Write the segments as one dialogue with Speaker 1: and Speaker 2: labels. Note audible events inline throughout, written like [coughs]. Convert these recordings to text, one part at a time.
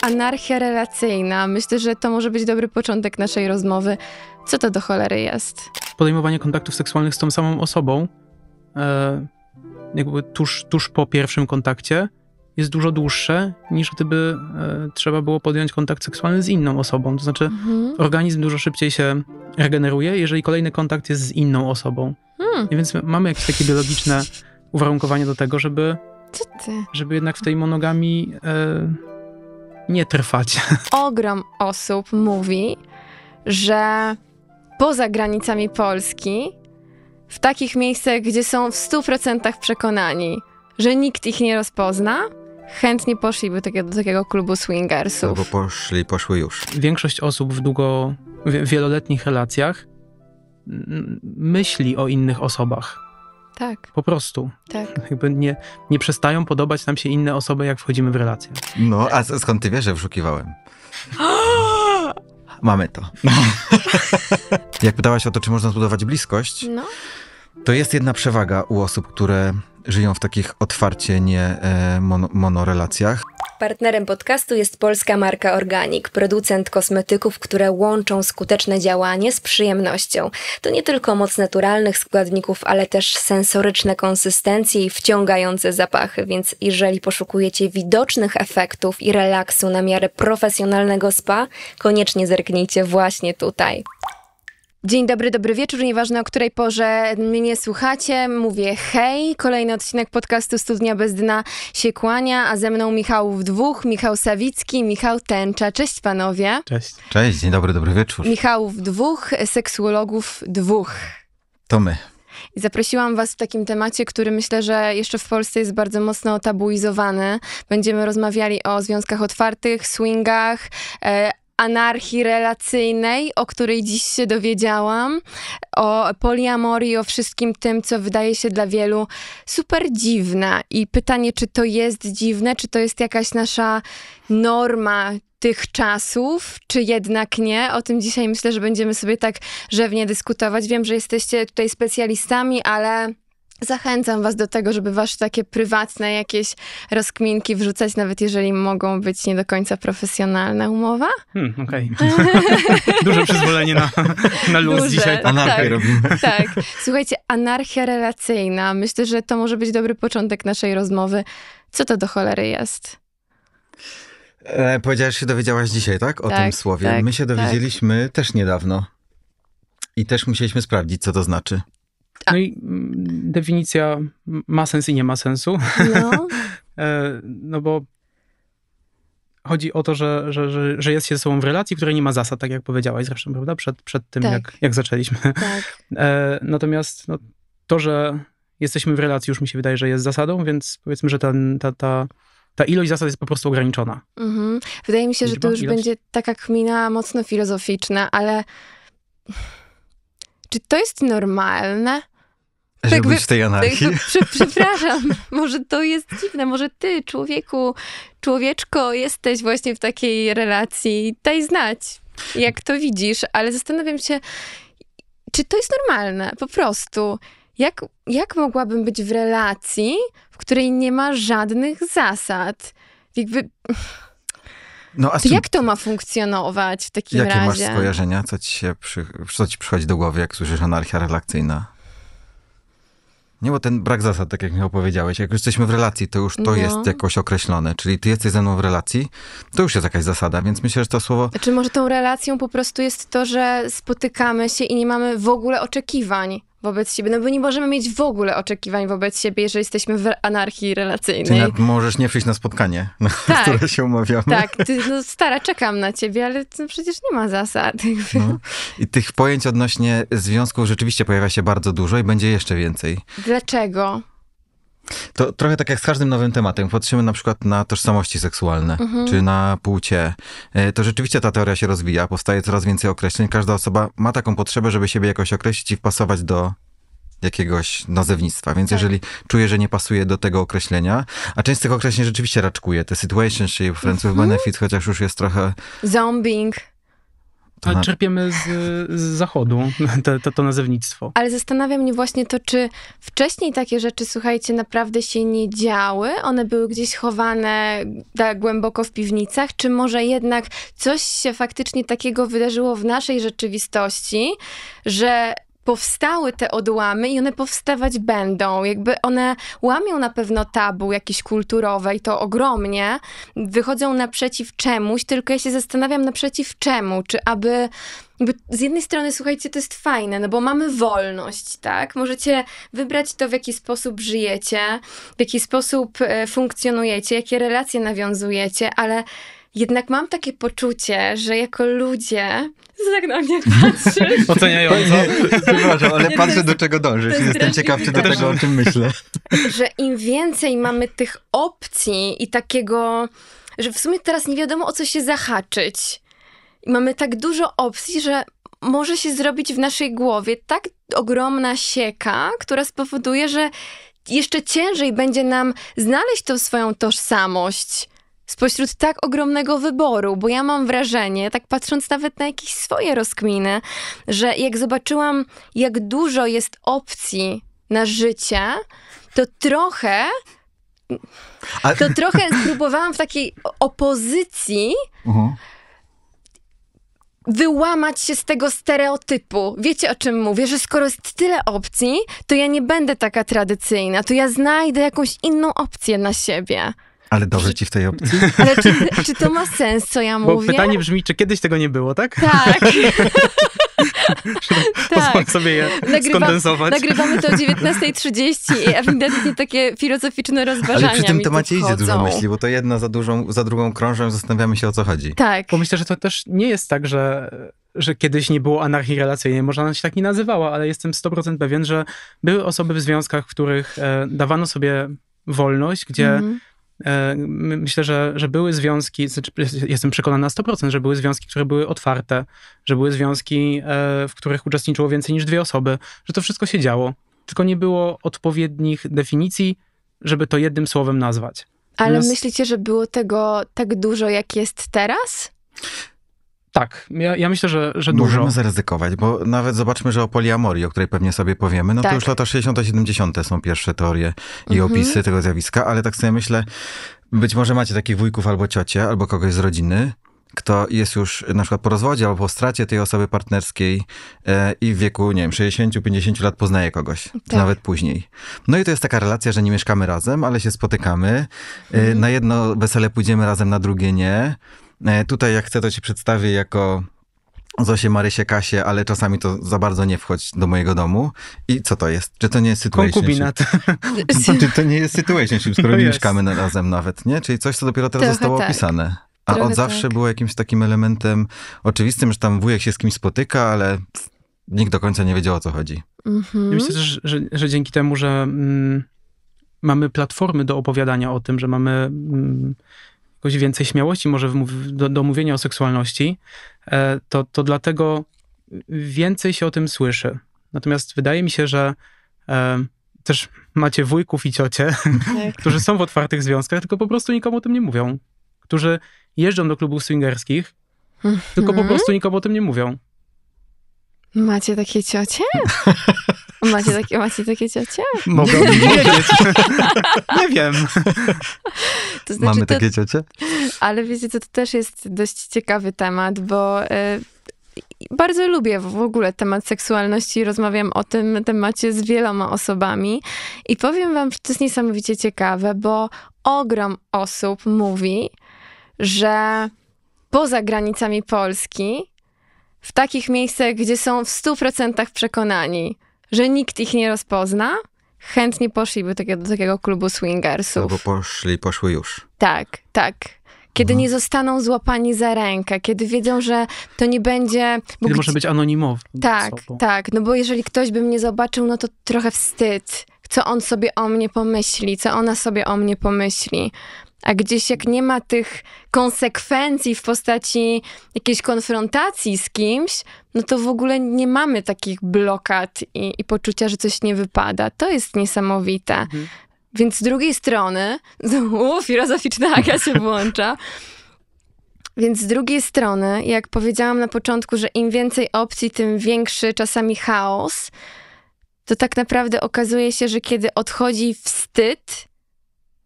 Speaker 1: Anarchia relacyjna. Myślę, że to może być dobry początek naszej rozmowy. Co to do cholery jest?
Speaker 2: Podejmowanie kontaktów seksualnych z tą samą osobą, e, jakby tuż, tuż po pierwszym kontakcie, jest dużo dłuższe niż gdyby e, trzeba było podjąć kontakt seksualny z inną osobą. To znaczy, mhm. organizm dużo szybciej się regeneruje, jeżeli kolejny kontakt jest z inną osobą. Hmm. I więc mamy jakieś takie biologiczne uwarunkowanie do tego, żeby, żeby jednak w tej monogamii E, nie trwać.
Speaker 1: [laughs] Ogrom osób mówi, że poza granicami Polski, w takich miejscach, gdzie są w 100% przekonani, że nikt ich nie rozpozna, chętnie poszliby do, do takiego klubu swingersów. Albo
Speaker 2: poszli, poszły już. Większość osób w długo, w wieloletnich relacjach myśli o innych osobach tak. Po prostu. Tak. Jakby nie, nie przestają podobać nam się inne osoby, jak wchodzimy w relacje.
Speaker 3: No, a skąd ty wiesz, że wyszukiwałem?
Speaker 2: [gasps]
Speaker 3: Mamy to. [laughs] jak pytałaś o to, czy można zbudować bliskość, no. to jest jedna przewaga u osób, które żyją w takich otwarcie nie e, mon, monorelacjach.
Speaker 1: Partnerem podcastu jest polska marka Organic, producent kosmetyków, które łączą skuteczne działanie z przyjemnością. To nie tylko moc naturalnych składników, ale też sensoryczne konsystencje i wciągające zapachy, więc jeżeli poszukujecie widocznych efektów i relaksu na miarę profesjonalnego spa, koniecznie zerknijcie właśnie tutaj. Dzień dobry, dobry wieczór, nieważne o której porze mnie słuchacie. Mówię hej, kolejny odcinek podcastu Studnia Bez Dna się kłania, a ze mną Michał w dwóch, Michał Sawicki, Michał Tęcza. Cześć panowie.
Speaker 3: Cześć. Cześć, dzień dobry, dobry wieczór.
Speaker 1: Michał w dwóch, seksuologów dwóch. To my. zaprosiłam Was w takim temacie, który myślę, że jeszcze w Polsce jest bardzo mocno tabuizowany. Będziemy rozmawiali o związkach otwartych, swingach, e, anarchii relacyjnej, o której dziś się dowiedziałam, o poliamorii, o wszystkim tym, co wydaje się dla wielu super dziwne. I pytanie, czy to jest dziwne, czy to jest jakaś nasza norma, tych czasów, czy jednak nie? O tym dzisiaj myślę, że będziemy sobie tak rzewnie dyskutować. Wiem, że jesteście tutaj specjalistami, ale Zachęcam Was do tego, żeby Wasze takie prywatne jakieś rozkminki wrzucać, nawet jeżeli mogą być nie do końca profesjonalne. umowa.
Speaker 2: Hmm, okej. Okay. [laughs] [laughs] Duże przyzwolenie na, na luz Duże, dzisiaj. Tak. Anarchię tak, robimy.
Speaker 1: [laughs] Tak. Słuchajcie, anarchia relacyjna. Myślę, że to może być dobry początek naszej rozmowy. Co to do cholery jest?
Speaker 3: E, powiedziałaś, się dowiedziałaś dzisiaj, tak? O tak, tym słowie. Tak, My się tak. dowiedzieliśmy tak. też niedawno. I też musieliśmy sprawdzić, co to znaczy.
Speaker 2: Tak. No i mm, definicja ma sens i nie ma sensu. No, [laughs] e, no bo chodzi o to, że, że, że, że, jest się ze sobą w relacji, w której nie ma zasad, tak jak powiedziałaś zresztą, prawda? Przed, przed tym, tak. jak, jak zaczęliśmy. Tak. E, natomiast no, to, że jesteśmy w relacji, już mi się wydaje, że jest zasadą, więc powiedzmy, że ten, ta, ta ta ilość zasad jest po prostu ograniczona.
Speaker 1: Mhm. Wydaje mi się, Liczba, że to już ilość? będzie taka kmina mocno filozoficzna, ale czy to jest normalne? Tak Żeby tak, być w tej anarchii. Tak, [laughs] przepraszam, [laughs] może to jest dziwne, może ty, człowieku, człowieczko, jesteś właśnie w takiej relacji, daj znać, jak to widzisz, ale zastanawiam się, czy to jest normalne, po prostu. Jak, jak mogłabym być w relacji, w której nie ma żadnych zasad? Jakby... No, to jak to ma funkcjonować w takim jakie razie? Jakie masz
Speaker 3: skojarzenia? Co ci, się przy, co ci przychodzi do głowy, jak słyszysz anarchia relacyjna? Nie, bo ten brak zasad, tak jak mi opowiedziałeś, jak już jesteśmy w relacji, to już to no. jest jakoś określone, czyli ty jesteś ze mną w relacji, to już jest jakaś zasada, więc myślę, że to słowo... Czy
Speaker 1: znaczy, może tą relacją po prostu jest to, że spotykamy się i nie mamy w ogóle oczekiwań? wobec siebie, no bo nie możemy mieć w ogóle oczekiwań wobec siebie, jeżeli jesteśmy w anarchii relacyjnej. Ty nawet
Speaker 3: możesz nie przyjść na spotkanie, [laughs] na tak, które się umawiamy. Tak,
Speaker 1: ty, no stara, czekam na ciebie, ale to przecież nie ma zasad.
Speaker 3: No. I tych pojęć odnośnie związków rzeczywiście pojawia się bardzo dużo i będzie jeszcze więcej.
Speaker 1: Dlaczego?
Speaker 3: To trochę tak jak z każdym nowym tematem. Patrzymy na przykład na tożsamości seksualne, mhm. czy na płcie. E, to rzeczywiście ta teoria się rozwija, powstaje coraz więcej określeń. Każda osoba ma taką potrzebę, żeby siebie jakoś określić i wpasować do jakiegoś nazewnictwa. Więc tak. jeżeli czuję, że nie pasuje do tego określenia, a część z tych określeń rzeczywiście raczkuje, te situationship, friends mm -hmm. with benefits, chociaż
Speaker 2: już jest trochę... Zombing. Aha. Czerpiemy z, z zachodu to to, to nazewnictwo. Ale
Speaker 1: zastanawia mnie właśnie to, czy wcześniej takie rzeczy, słuchajcie, naprawdę się nie działy? One były gdzieś chowane tak głęboko w piwnicach? Czy może jednak coś się faktycznie takiego wydarzyło w naszej rzeczywistości, że powstały te odłamy i one powstawać będą. Jakby one łamią na pewno tabu jakieś kulturowe i to ogromnie. Wychodzą naprzeciw czemuś, tylko ja się zastanawiam naprzeciw czemu. Czy aby z jednej strony, słuchajcie, to jest fajne, no bo mamy wolność, tak? Możecie wybrać to, w jaki sposób żyjecie, w jaki sposób e, funkcjonujecie, jakie relacje nawiązujecie, ale jednak mam takie poczucie, że jako ludzie tak na mnie
Speaker 2: [laughs] patrzysz. Oceniająco.
Speaker 3: Przepraszam, ale patrzę do czego dążysz. Jestem ciekaw, czy do tego, o czym myślę.
Speaker 1: Że im więcej mamy tych opcji i takiego, że w sumie teraz nie wiadomo, o co się zahaczyć. I mamy tak dużo opcji, że może się zrobić w naszej głowie tak ogromna sieka, która spowoduje, że jeszcze ciężej będzie nam znaleźć tą swoją tożsamość spośród tak ogromnego wyboru, bo ja mam wrażenie, tak patrząc nawet na jakieś swoje rozkminy, że jak zobaczyłam, jak dużo jest opcji na życie, to trochę to A... trochę [laughs] spróbowałam w takiej opozycji uh-huh. wyłamać się z tego stereotypu. Wiecie o czym mówię, że skoro jest tyle opcji, to ja nie będę taka tradycyjna, to ja znajdę jakąś inną opcję na siebie.
Speaker 2: Ale dobrze ci w tej opcji. [laughs] Ale czy, czy
Speaker 1: to ma sens, co ja Bo mówię? pytanie
Speaker 2: brzmi, czy kiedyś tego nie było, tak? Tak.
Speaker 3: [laughs] tak. Pozwól
Speaker 2: sobie je Nagrywa, skondensować. Nagrywamy
Speaker 1: to o 19.30 i ewidentnie takie filozoficzne rozważania Ale przy tym temacie idzie dużo myśli,
Speaker 2: bo to jedna za, dużą, za drugą krążą zastanawiamy się, o co chodzi. Tak. Bo myślę, że to też nie jest tak, że że kiedyś nie było anarchii relacyjnej, może ona się tak nie nazywała, ale jestem 100% pewien, że były osoby w związkach, w których e, dawano sobie wolność, gdzie mm -hmm E, myślę, że, że były związki, znaczy, jestem przekonany na 100%, że były związki, które były otwarte, że były związki, e, w których uczestniczyło więcej niż dwie osoby, że to wszystko się działo, tylko nie było odpowiednich definicji, żeby to jednym słowem nazwać. Ale Natomiast...
Speaker 1: myślicie, że było tego tak dużo, jak jest
Speaker 2: teraz? Tak, ja, ja, myślę, że, że dużo. Możemy zaryzykować, bo nawet zobaczmy,
Speaker 3: że o poliamorii, o której pewnie sobie powiemy, no tak. to już lata 60 70 są pierwsze teorie i mhm. opisy tego zjawiska, ale tak sobie myślę, być może macie takich wujków albo ciocie, albo kogoś z rodziny, kto jest już na przykład po rozwodzie albo po stracie tej osoby partnerskiej e, i w wieku, nie wiem, 60-50 lat poznaje kogoś, tak. nawet później. No i to jest taka relacja, że nie mieszkamy razem, ale się spotykamy. E, mhm. Na jedno wesele pójdziemy razem, na drugie nie. E, tutaj jak chcę, to ci przedstawię jako Zosie, Marysie, kasie, ale czasami to za bardzo nie wchodź do mojego domu. I co to jest? Czy to nie jest situation? [laughs]
Speaker 2: Czy znaczy,
Speaker 3: to nie jest situation, skoro no nie mieszkamy razem nawet, nie? Czyli coś, co dopiero teraz Trochę zostało tak. opisane. A Trochę od zawsze tak. było jakimś takim elementem oczywistym, że tam wujek się z kimś spotyka, ale nikt do końca nie wiedział, o co chodzi.
Speaker 2: Mhm. Ja myślę też, że, że, dzięki temu, że mm, mamy platformy do opowiadania o tym, że mamy... Mm, jakoś więcej śmiałości może do, do mówienia o seksualności, e, to, to dlatego więcej się o tym słyszy. Natomiast wydaje mi się, że e, też macie wujków i ciocie, tak. [laughs] którzy są w otwartych związkach, tylko po prostu nikomu o tym nie mówią. Którzy jeżdżą do klubów swingerskich, tylko po mhm. prostu nikomu o tym nie mówią.
Speaker 1: Macie takie ciocie? [laughs] Macie takie, macie takie ciocie? Mogę
Speaker 2: wiedzieć. nie wiem. [laughs] [laughs] To znaczy, Mamy to, takie ciocie?
Speaker 1: Ale wiecie, to, to też jest dość ciekawy temat, bo... Y, bardzo lubię w ogóle temat seksualności. Rozmawiam o tym temacie z wieloma osobami i powiem wam, że to jest niesamowicie ciekawe, bo ogrom osób mówi, że poza granicami Polski, w takich miejscach, gdzie są w 100% przekonani, że nikt ich nie rozpozna, chętnie poszliby takie, do takiego klubu swingersów. Albo
Speaker 3: poszli, poszły już.
Speaker 1: Tak, tak. Kiedy mhm. nie zostaną złapani za rękę, kiedy wiedzą, że to nie będzie. Bo gdzie... może
Speaker 2: być anonimowy. Tak,
Speaker 1: tak. No bo jeżeli ktoś by mnie zobaczył, no to trochę wstyd. Co on sobie o mnie pomyśli, co ona sobie o mnie pomyśli. A gdzieś jak nie ma tych konsekwencji w postaci jakiejś konfrontacji z kimś, no to w ogóle nie mamy takich blokad i, i poczucia, że coś nie wypada. To jest niesamowite. Mhm. Więc z drugiej strony, [laughs] u, filozoficzna Aga się [laughs] włącza. Więc z drugiej strony, jak powiedziałam na początku, że im więcej opcji, tym większy czasami chaos, to tak naprawdę okazuje się, że kiedy odchodzi wstyd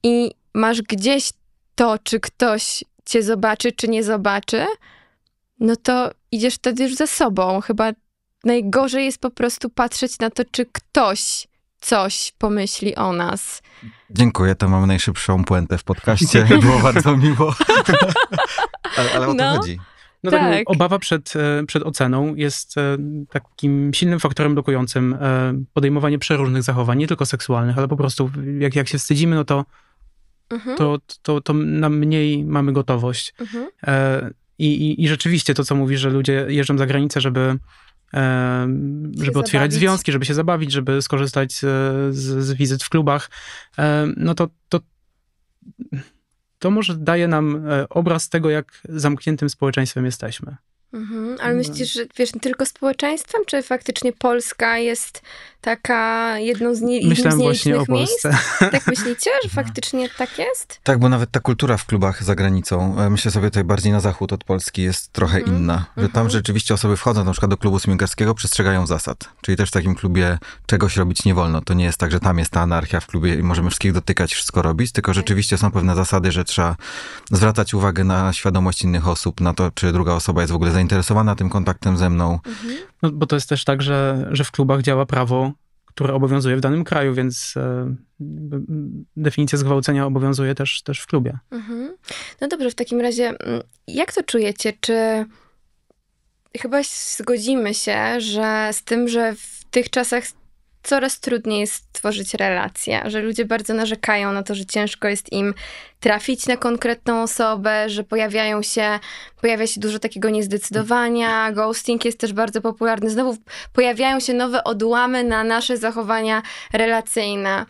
Speaker 1: i masz gdzieś to, czy ktoś cię zobaczy, czy nie zobaczy, no to idziesz wtedy już za sobą. Chyba najgorzej jest po prostu patrzeć na to, czy ktoś coś pomyśli o nas.
Speaker 3: Dziękuję, to mam najszybszą puentę w podcaście. [laughs] Było bardzo miło. [laughs]
Speaker 2: ale, ale, o no. to chodzi. No tak. tak. obawa przed, e, przed oceną jest e, takim silnym faktorem blokującym e, podejmowanie przeróżnych zachowań, nie tylko seksualnych, ale po prostu jak, jak się wstydzimy, no to Mhm. to, to, to na mniej mamy gotowość. Mhm. E, I, i, I rzeczywiście to, co mówi, że ludzie jeżdżą za granicę, żeby e, żeby otwierać zabawić. związki, żeby się zabawić, żeby skorzystać z, z wizyt w klubach, e, no to, to, to może daje nam obraz tego, jak zamkniętym społeczeństwem jesteśmy.
Speaker 1: Mhm, ale no. myślisz, że wiesz, tylko społeczeństwem, czy faktycznie Polska jest taka jedną z nie, Myślałem właśnie o Polsce. Miejsc? Tak myślicie, że [laughs] no. faktycznie tak jest?
Speaker 3: Tak, bo nawet ta kultura w klubach za granicą, e, myślę sobie tutaj bardziej na zachód od Polski, jest trochę mhm. inna. Że tam mhm. rzeczywiście osoby wchodzą na przykład do klubu swingerskiego, przestrzegają zasad. Czyli też w takim klubie czegoś robić nie wolno. To nie jest tak, że tam jest ta anarchia w klubie i możemy wszystkich dotykać, wszystko robić, tylko rzeczywiście są pewne zasady, że trzeba zwracać uwagę na świadomość innych osób, na to, czy druga osoba jest w ogóle zainteresowana zainteresowana tym kontaktem ze mną. Mhm.
Speaker 2: No, bo to jest też tak, że, że w klubach działa prawo, które obowiązuje w danym kraju, więc e, definicja zgwałcenia obowiązuje też, też w klubie.
Speaker 1: Mhm. No dobrze, w takim razie, jak to czujecie? Czy chyba zgodzimy się, że z tym, że w tych czasach coraz trudniej jest tworzyć relacje, że ludzie bardzo narzekają na to, że ciężko jest im trafić na konkretną osobę, że pojawiają się, pojawia się dużo takiego niezdecydowania, ghosting jest też bardzo popularny. Znowu pojawiają się nowe odłamy na nasze zachowania relacyjne.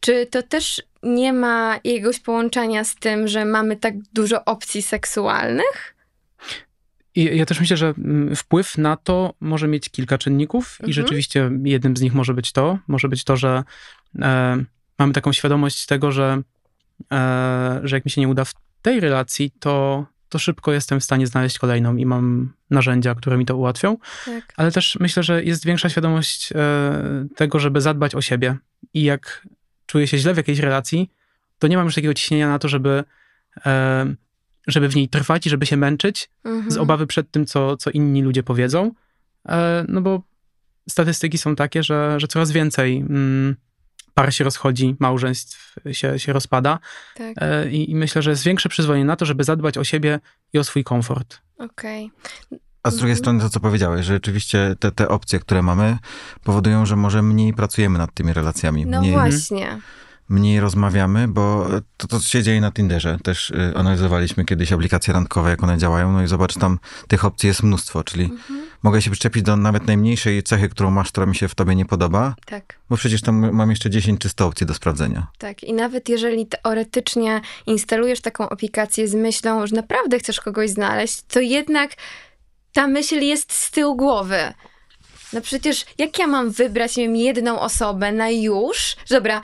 Speaker 1: Czy to też nie ma jakiegoś połączenia z tym, że mamy tak dużo opcji seksualnych?
Speaker 2: I ja też myślę, że mm, wpływ na to może mieć kilka czynników, mhm. i rzeczywiście jednym z nich może być to, może być to, że e, mamy taką świadomość tego, że, e, że jak mi się nie uda w tej relacji, to, to szybko jestem w stanie znaleźć kolejną i mam narzędzia, które mi to ułatwią. Tak. Ale też myślę, że jest większa świadomość e, tego, żeby zadbać o siebie. I jak czuję się źle w jakiejś relacji, to nie mam już takiego ciśnienia na to, żeby e, żeby w niej trwać i żeby się męczyć mhm. z obawy przed tym, co, co inni ludzie powiedzą. E, no bo statystyki są takie, że, że coraz więcej mm, par się rozchodzi, małżeństw się, się rozpada. Tak. E, I, I, myślę, że jest większe przyzwolenie na to, żeby zadbać o siebie i o swój komfort. Okej. Okay. A z drugiej mhm. strony
Speaker 3: to, co powiedziałeś, że rzeczywiście te, te opcje, które mamy, powodują, że może mniej pracujemy nad tymi relacjami. No mniej... właśnie mniej rozmawiamy, bo to, co się dzieje na Tinderze, też y, analizowaliśmy kiedyś aplikacje randkowe, jak one działają, no i zobacz, tam tych opcji jest mnóstwo, czyli mhm. mogę się przyczepić do nawet najmniejszej cechy, którą masz, która mi się w tobie nie podoba, tak. bo przecież tam mam jeszcze 10 czy 100 opcji do sprawdzenia.
Speaker 1: Tak, i nawet jeżeli teoretycznie instalujesz taką aplikację z myślą, że naprawdę chcesz kogoś znaleźć, to jednak ta myśl jest z tyłu głowy. No przecież jak ja mam wybrać, nie wiem, jedną osobę na już? Dobra,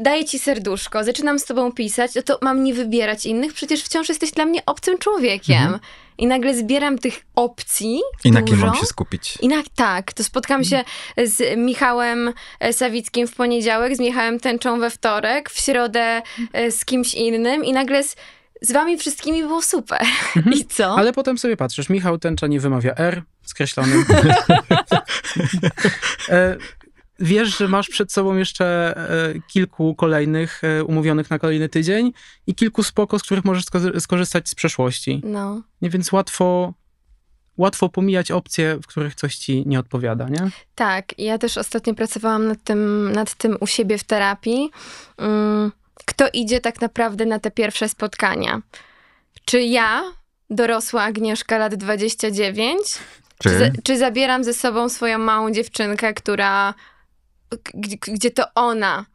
Speaker 1: daję ci serduszko, zaczynam z tobą pisać, no to mam nie wybierać innych, przecież wciąż jesteś dla mnie obcym człowiekiem. Mhm. I nagle zbieram tych opcji. I na kim mam się
Speaker 2: skupić? I
Speaker 1: na, tak, to spotkam się z Michałem e, Sawickim w poniedziałek, z Michałem Tęczą we wtorek, w środę e, z kimś innym i nagle z, z wami wszystkimi było super.
Speaker 2: Mhm. [laughs] I co? Ale potem sobie patrzysz, Michał Tęcza nie wymawia R, skreślony. [laughs] wiesz, że masz przed sobą jeszcze e, kilku kolejnych e, umówionych na kolejny tydzień i kilku spoko, z których możesz skorzystać z przeszłości. No. Nie, więc łatwo łatwo pomijać opcje, w których coś ci nie odpowiada, nie?
Speaker 1: Tak, ja też ostatnio pracowałam nad tym, nad tym u siebie w terapii. Mm, kto idzie tak naprawdę na te pierwsze spotkania? Czy ja, dorosła Agnieszka lat 29, czy? Czy, czy zabieram ze sobą swoją małą dziewczynkę, która gdzie, gdzie to ona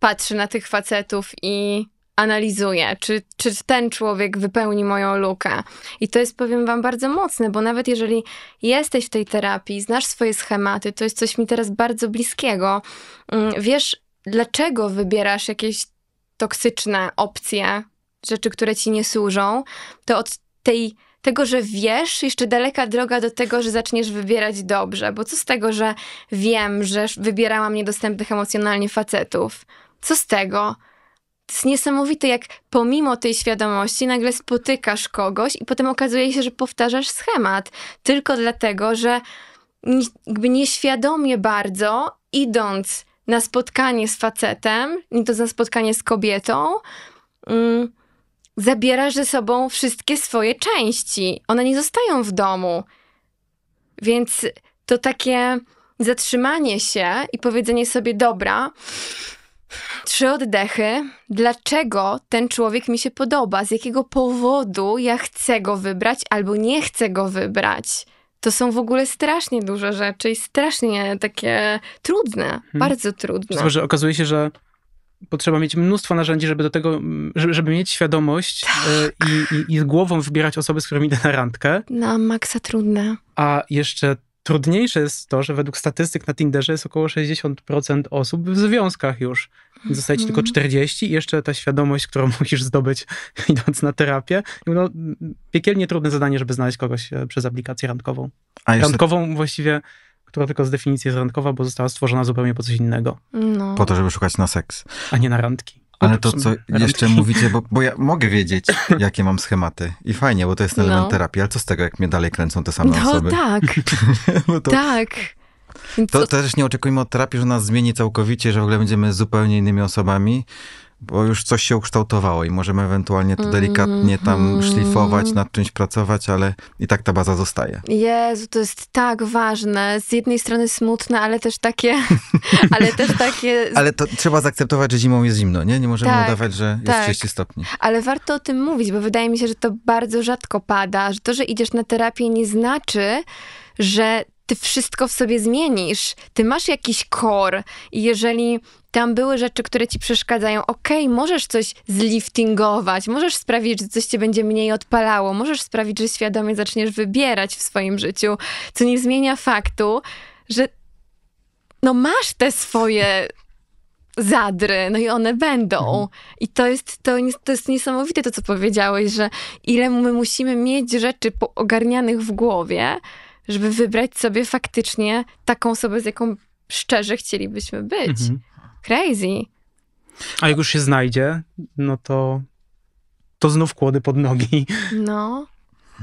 Speaker 1: patrzy na tych facetów i analizuje, czy, czy ten człowiek wypełni moją lukę. I to jest, powiem Wam, bardzo mocne, bo nawet jeżeli jesteś w tej terapii, znasz swoje schematy, to jest coś mi teraz bardzo bliskiego, mm, wiesz, dlaczego wybierasz jakieś toksyczne opcje, rzeczy, które ci nie służą, to od tej tego, że wiesz, jeszcze daleka droga do tego, że zaczniesz wybierać dobrze. Bo co z tego, że wiem, że wybierałam niedostępnych emocjonalnie facetów? Co z tego? To jest niesamowite, jak pomimo tej świadomości nagle spotykasz kogoś i potem okazuje się, że powtarzasz schemat. Tylko dlatego, że jakby nieświadomie bardzo idąc na spotkanie z facetem, to na spotkanie z kobietą, mm, zabiera ze sobą wszystkie swoje części. One nie zostają w domu. Więc to takie zatrzymanie się i powiedzenie sobie: Dobra, trzy oddechy, dlaczego ten człowiek mi się podoba, z jakiego powodu ja chcę go wybrać albo nie chcę go wybrać. To są w ogóle strasznie duże rzeczy i strasznie takie trudne, hmm. bardzo trudne. Zobacz, że
Speaker 2: okazuje się, że potrzeba mieć mnóstwo narzędzi, żeby do tego, żeby, mieć świadomość e, tak. i, i, i, głową wybierać osoby, z którymi idę na randkę.
Speaker 1: Na maksa trudne.
Speaker 2: A jeszcze trudniejsze jest to, że według statystyk na Tinderze jest około 60% osób w związkach już. Zostaje ci tylko 40 mm. i jeszcze ta świadomość, którą [laughs] musisz zdobyć idąc na terapię. No, piekielnie trudne zadanie, żeby znaleźć kogoś e, przez aplikację randkową. A randkową właściwie która tylko z definicji jest randkowa, bo została stworzona zupełnie po coś innego. No. Po to, żeby szukać na seks. A nie na randki. Ale no, to, co jeszcze mówicie,
Speaker 3: bo, bo ja mogę wiedzieć, [laughs] jakie mam schematy. I fajnie, bo to jest element no. terapii, ale co z tego, jak mnie dalej kręcą te same no, osoby? Tak. [laughs] no to, tak. To, to też nie oczekujmy od terapii, że nas zmieni całkowicie, że w ogóle będziemy zupełnie innymi osobami bo już coś się ukształtowało i możemy ewentualnie to delikatnie tam mhm. szlifować, nad czymś pracować, ale i tak ta baza zostaje.
Speaker 1: Jezu, to jest tak ważne. Z jednej strony smutne, ale też takie... [laughs] ale też takie...
Speaker 3: Ale to trzeba zaakceptować, że zimą jest zimno, nie? Nie możemy tak, udawać, że jest tak. 30 stopni.
Speaker 1: Ale warto o tym mówić, bo wydaje mi się, że to bardzo rzadko pada, że to, że idziesz na terapię nie znaczy, że ty wszystko w sobie zmienisz. Ty masz jakiś kor i jeżeli tam były rzeczy, które ci przeszkadzają. Okej, okay, możesz coś zliftingować, możesz sprawić, że coś cię będzie mniej odpalało, możesz sprawić, że świadomie zaczniesz wybierać w swoim życiu, co nie zmienia faktu, że no masz te swoje zadry, no i one będą. Mhm. I to jest, to, to jest niesamowite to, co powiedziałeś, że ile my musimy mieć rzeczy ogarnianych w głowie, żeby wybrać sobie faktycznie taką osobę, z jaką szczerze chcielibyśmy być. Mhm. Crazy.
Speaker 2: A jak już się znajdzie, no to, to znów kłody pod nogi.
Speaker 1: No,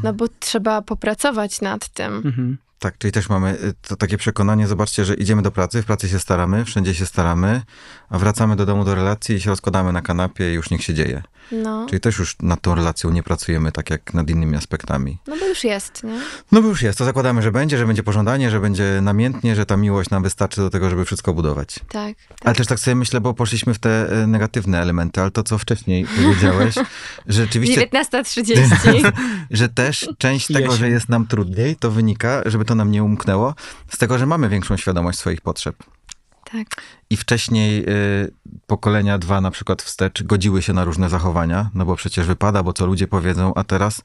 Speaker 1: no bo trzeba popracować nad tym. Mhm.
Speaker 3: Tak, czyli też mamy y, to takie przekonanie, zobaczcie, że idziemy do pracy, w pracy się staramy, wszędzie się staramy, a wracamy do domu do relacji i się rozkładamy na kanapie i już niech się dzieje. No. Czyli też już nad tą relacją nie pracujemy tak jak nad innymi aspektami.
Speaker 1: No bo już jest, nie?
Speaker 3: No bo już jest. To zakładamy, że będzie, że będzie pożądanie, że będzie namiętnie, że ta miłość nam wystarczy do tego, żeby wszystko budować. Tak. tak. Ale też tak sobie myślę, bo poszliśmy w te y, negatywne elementy, ale to, co wcześniej powiedziałeś, że [laughs] rzeczywiście...
Speaker 1: 19.30.
Speaker 3: [laughs] że też część tego, że jest nam trudniej, to wynika, żeby to to nam nie umknęło, z tego, że mamy większą świadomość swoich potrzeb. Tak. I wcześniej y, pokolenia dwa na przykład wstecz godziły się na różne zachowania, no bo przecież wypada, bo co ludzie powiedzą, a teraz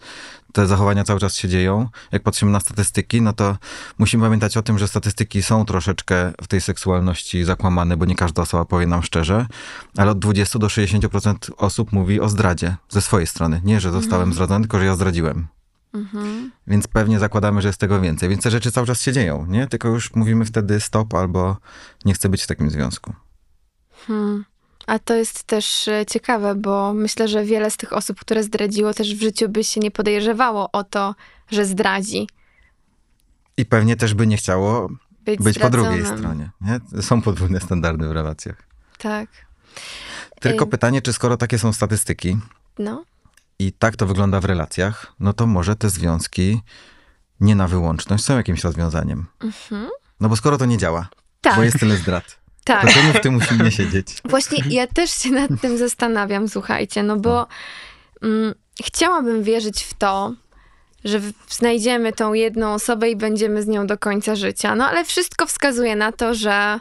Speaker 3: te zachowania cały czas się dzieją. Jak patrzymy na statystyki, no to musimy pamiętać o tym, że statystyki są troszeczkę w tej seksualności zakłamane, bo nie każda osoba powie nam szczerze, ale od 20 do 60% osób mówi o zdradzie ze swojej strony. Nie, że zostałem mhm. zdradzony, tylko że ja zdradziłem. Mhm. Więc pewnie zakładamy, że jest tego więcej. Więc te rzeczy cały czas się dzieją, nie? Tylko już mówimy wtedy stop albo nie chcę być w takim związku.
Speaker 1: Hmm. A to jest też e, ciekawe, bo myślę, że wiele z tych osób, które zdradziło, też w życiu by się nie podejrzewało o to, że zdradzi.
Speaker 3: I pewnie też by nie chciało być, być po drugiej stronie. Nie? Są podwójne standardy w relacjach. Tak. Tylko y- pytanie, czy skoro takie są statystyki, no i tak to wygląda w relacjach, no to może te związki nie na wyłączność są jakimś rozwiązaniem. Mhm. No bo skoro to nie działa, tak. bo jest tyle zdrad. [laughs] Tak. To czemu w tym musimy nie siedzieć? [laughs]
Speaker 1: Właśnie ja też się nad tym zastanawiam, słuchajcie, no bo no. mm, chciałabym wierzyć w to, że znajdziemy tą jedną osobę i będziemy z nią do końca życia. No ale wszystko wskazuje na to, że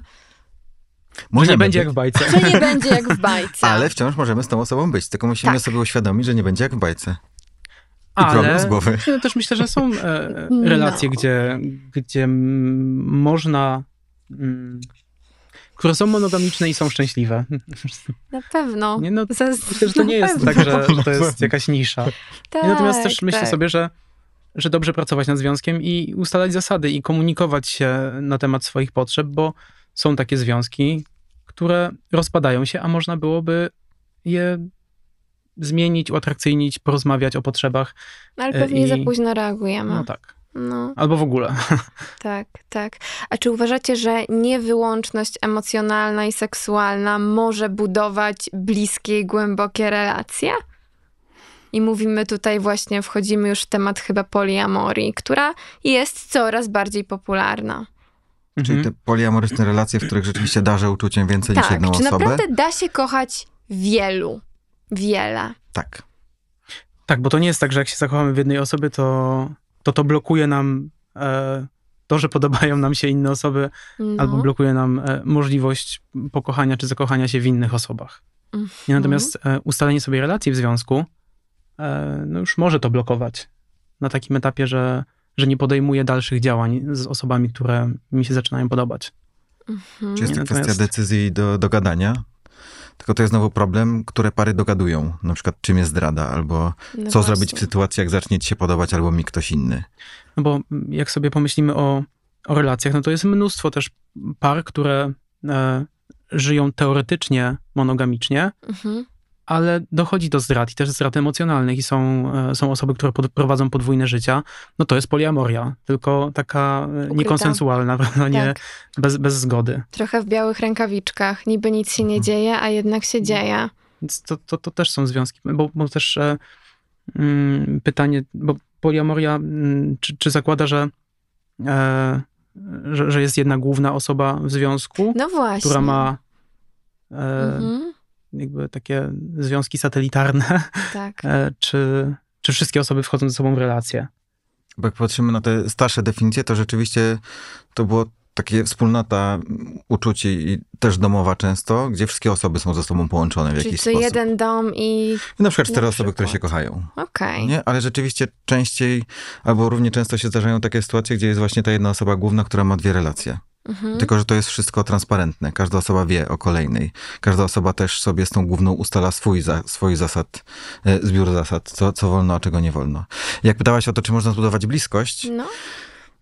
Speaker 2: może nie będzie jak w bajce. Że nie
Speaker 1: będzie jak w bajce.
Speaker 2: Ale
Speaker 3: wciąż możemy z tą osobą być, tylko musimy tak. sobie uświadomić, że nie będzie jak w bajce. I Ale problem z głowy.
Speaker 2: Ja też myślę, że są e, relacje, no. gdzie, gdzie można. Mm, które są monogamiczne i są szczęśliwe. Na pewno. Nie, no, Zaz... Myślę, że to nie jest tak, że, że to jest jakaś nisza.
Speaker 1: Tak, natomiast też myślę tak. sobie,
Speaker 2: że, że dobrze pracować nad związkiem i ustalać zasady i komunikować się na temat swoich potrzeb, bo są takie związki, które rozpadają się, a można byłoby je zmienić, uatrakcyjnić, porozmawiać o potrzebach. Ale e, pewnie i... za późno reagujemy. No tak. No. Albo w ogóle. [laughs]
Speaker 1: Tak, tak. A czy uważacie, że niewyłączność emocjonalna i seksualna może budować bliskie i głębokie relacje? I mówimy tutaj właśnie, wchodzimy już w temat chyba poliamorii, która jest coraz bardziej popularna.
Speaker 3: Czyli mhm. te poliamoryczne relacje, w których rzeczywiście darzę uczuciem więcej tak, niż jedną czy osobę. Tak, naprawdę
Speaker 1: da się kochać wielu, wiele? Tak.
Speaker 2: Tak, bo to nie jest tak, że jak się zakochamy w jednej osobie, to to, to blokuje nam e, to, że podobają nam się inne osoby, no. albo blokuje nam e, możliwość pokochania czy zakochania się w innych osobach. Mhm. natomiast e, ustalenie sobie relacji w związku e, no już może to blokować. Na takim etapie, że że nie podejmuję dalszych działań z osobami, które mi się zaczynają podobać.
Speaker 1: Mhm. Czy jest to Natomiast... kwestia
Speaker 3: decyzji do dogadania? Tylko to jest znowu problem, które pary dogadują. Na przykład czym jest zdrada, albo no co właśnie. zrobić w sytuacji, jak zacznie ci się podobać, albo mi ktoś inny.
Speaker 2: No bo jak sobie pomyślimy o, o relacjach, no to jest mnóstwo też par, które e, żyją teoretycznie monogamicznie, mhm ale dochodzi do zdrad i też zdrad emocjonalnych i są, e, są osoby, które pod, prowadzą podwójne życia, no to jest poliamoria, tylko taka e, Ukryta. niekonsensualna, [laughs] prawda, nie, tak. bez, bez zgody.
Speaker 1: Trochę w białych rękawiczkach, niby nic się nie mhm. dzieje, a jednak się mm. dzieje.
Speaker 2: to, to, to też są związki, bo, bo też e, mm, pytanie, bo poliamoria, mm, czy, czy zakłada, że e, że, że, jest jedna główna osoba w związku, no która ma e, mhm jakby takie związki satelitarne, tak. [laughs] E, czy, czy wszystkie osoby wchodzą ze sobą w relacje.
Speaker 3: Bo jak patrzymy na te starsze definicje, to rzeczywiście to było takie wspólnota uczuci i też domowa często, gdzie wszystkie osoby są ze sobą połączone w Czyli jakiś sposób. Czyli
Speaker 1: jeden dom i... I na przykład cztery osoby,
Speaker 3: które się kochają.
Speaker 1: Okej. Okay.
Speaker 3: Ale rzeczywiście częściej, albo równie często się zdarzają takie sytuacje, gdzie jest właśnie ta jedna osoba główna, która ma dwie relacje. Mhm. Tylko, że to jest wszystko transparentne. Każda osoba wie o kolejnej. Każda osoba też sobie z tą główną ustala swój, za, swój zasad, e, zbiór zasad, co, co wolno, a czego nie wolno. Jak pytałaś o to, czy można zbudować bliskość, no.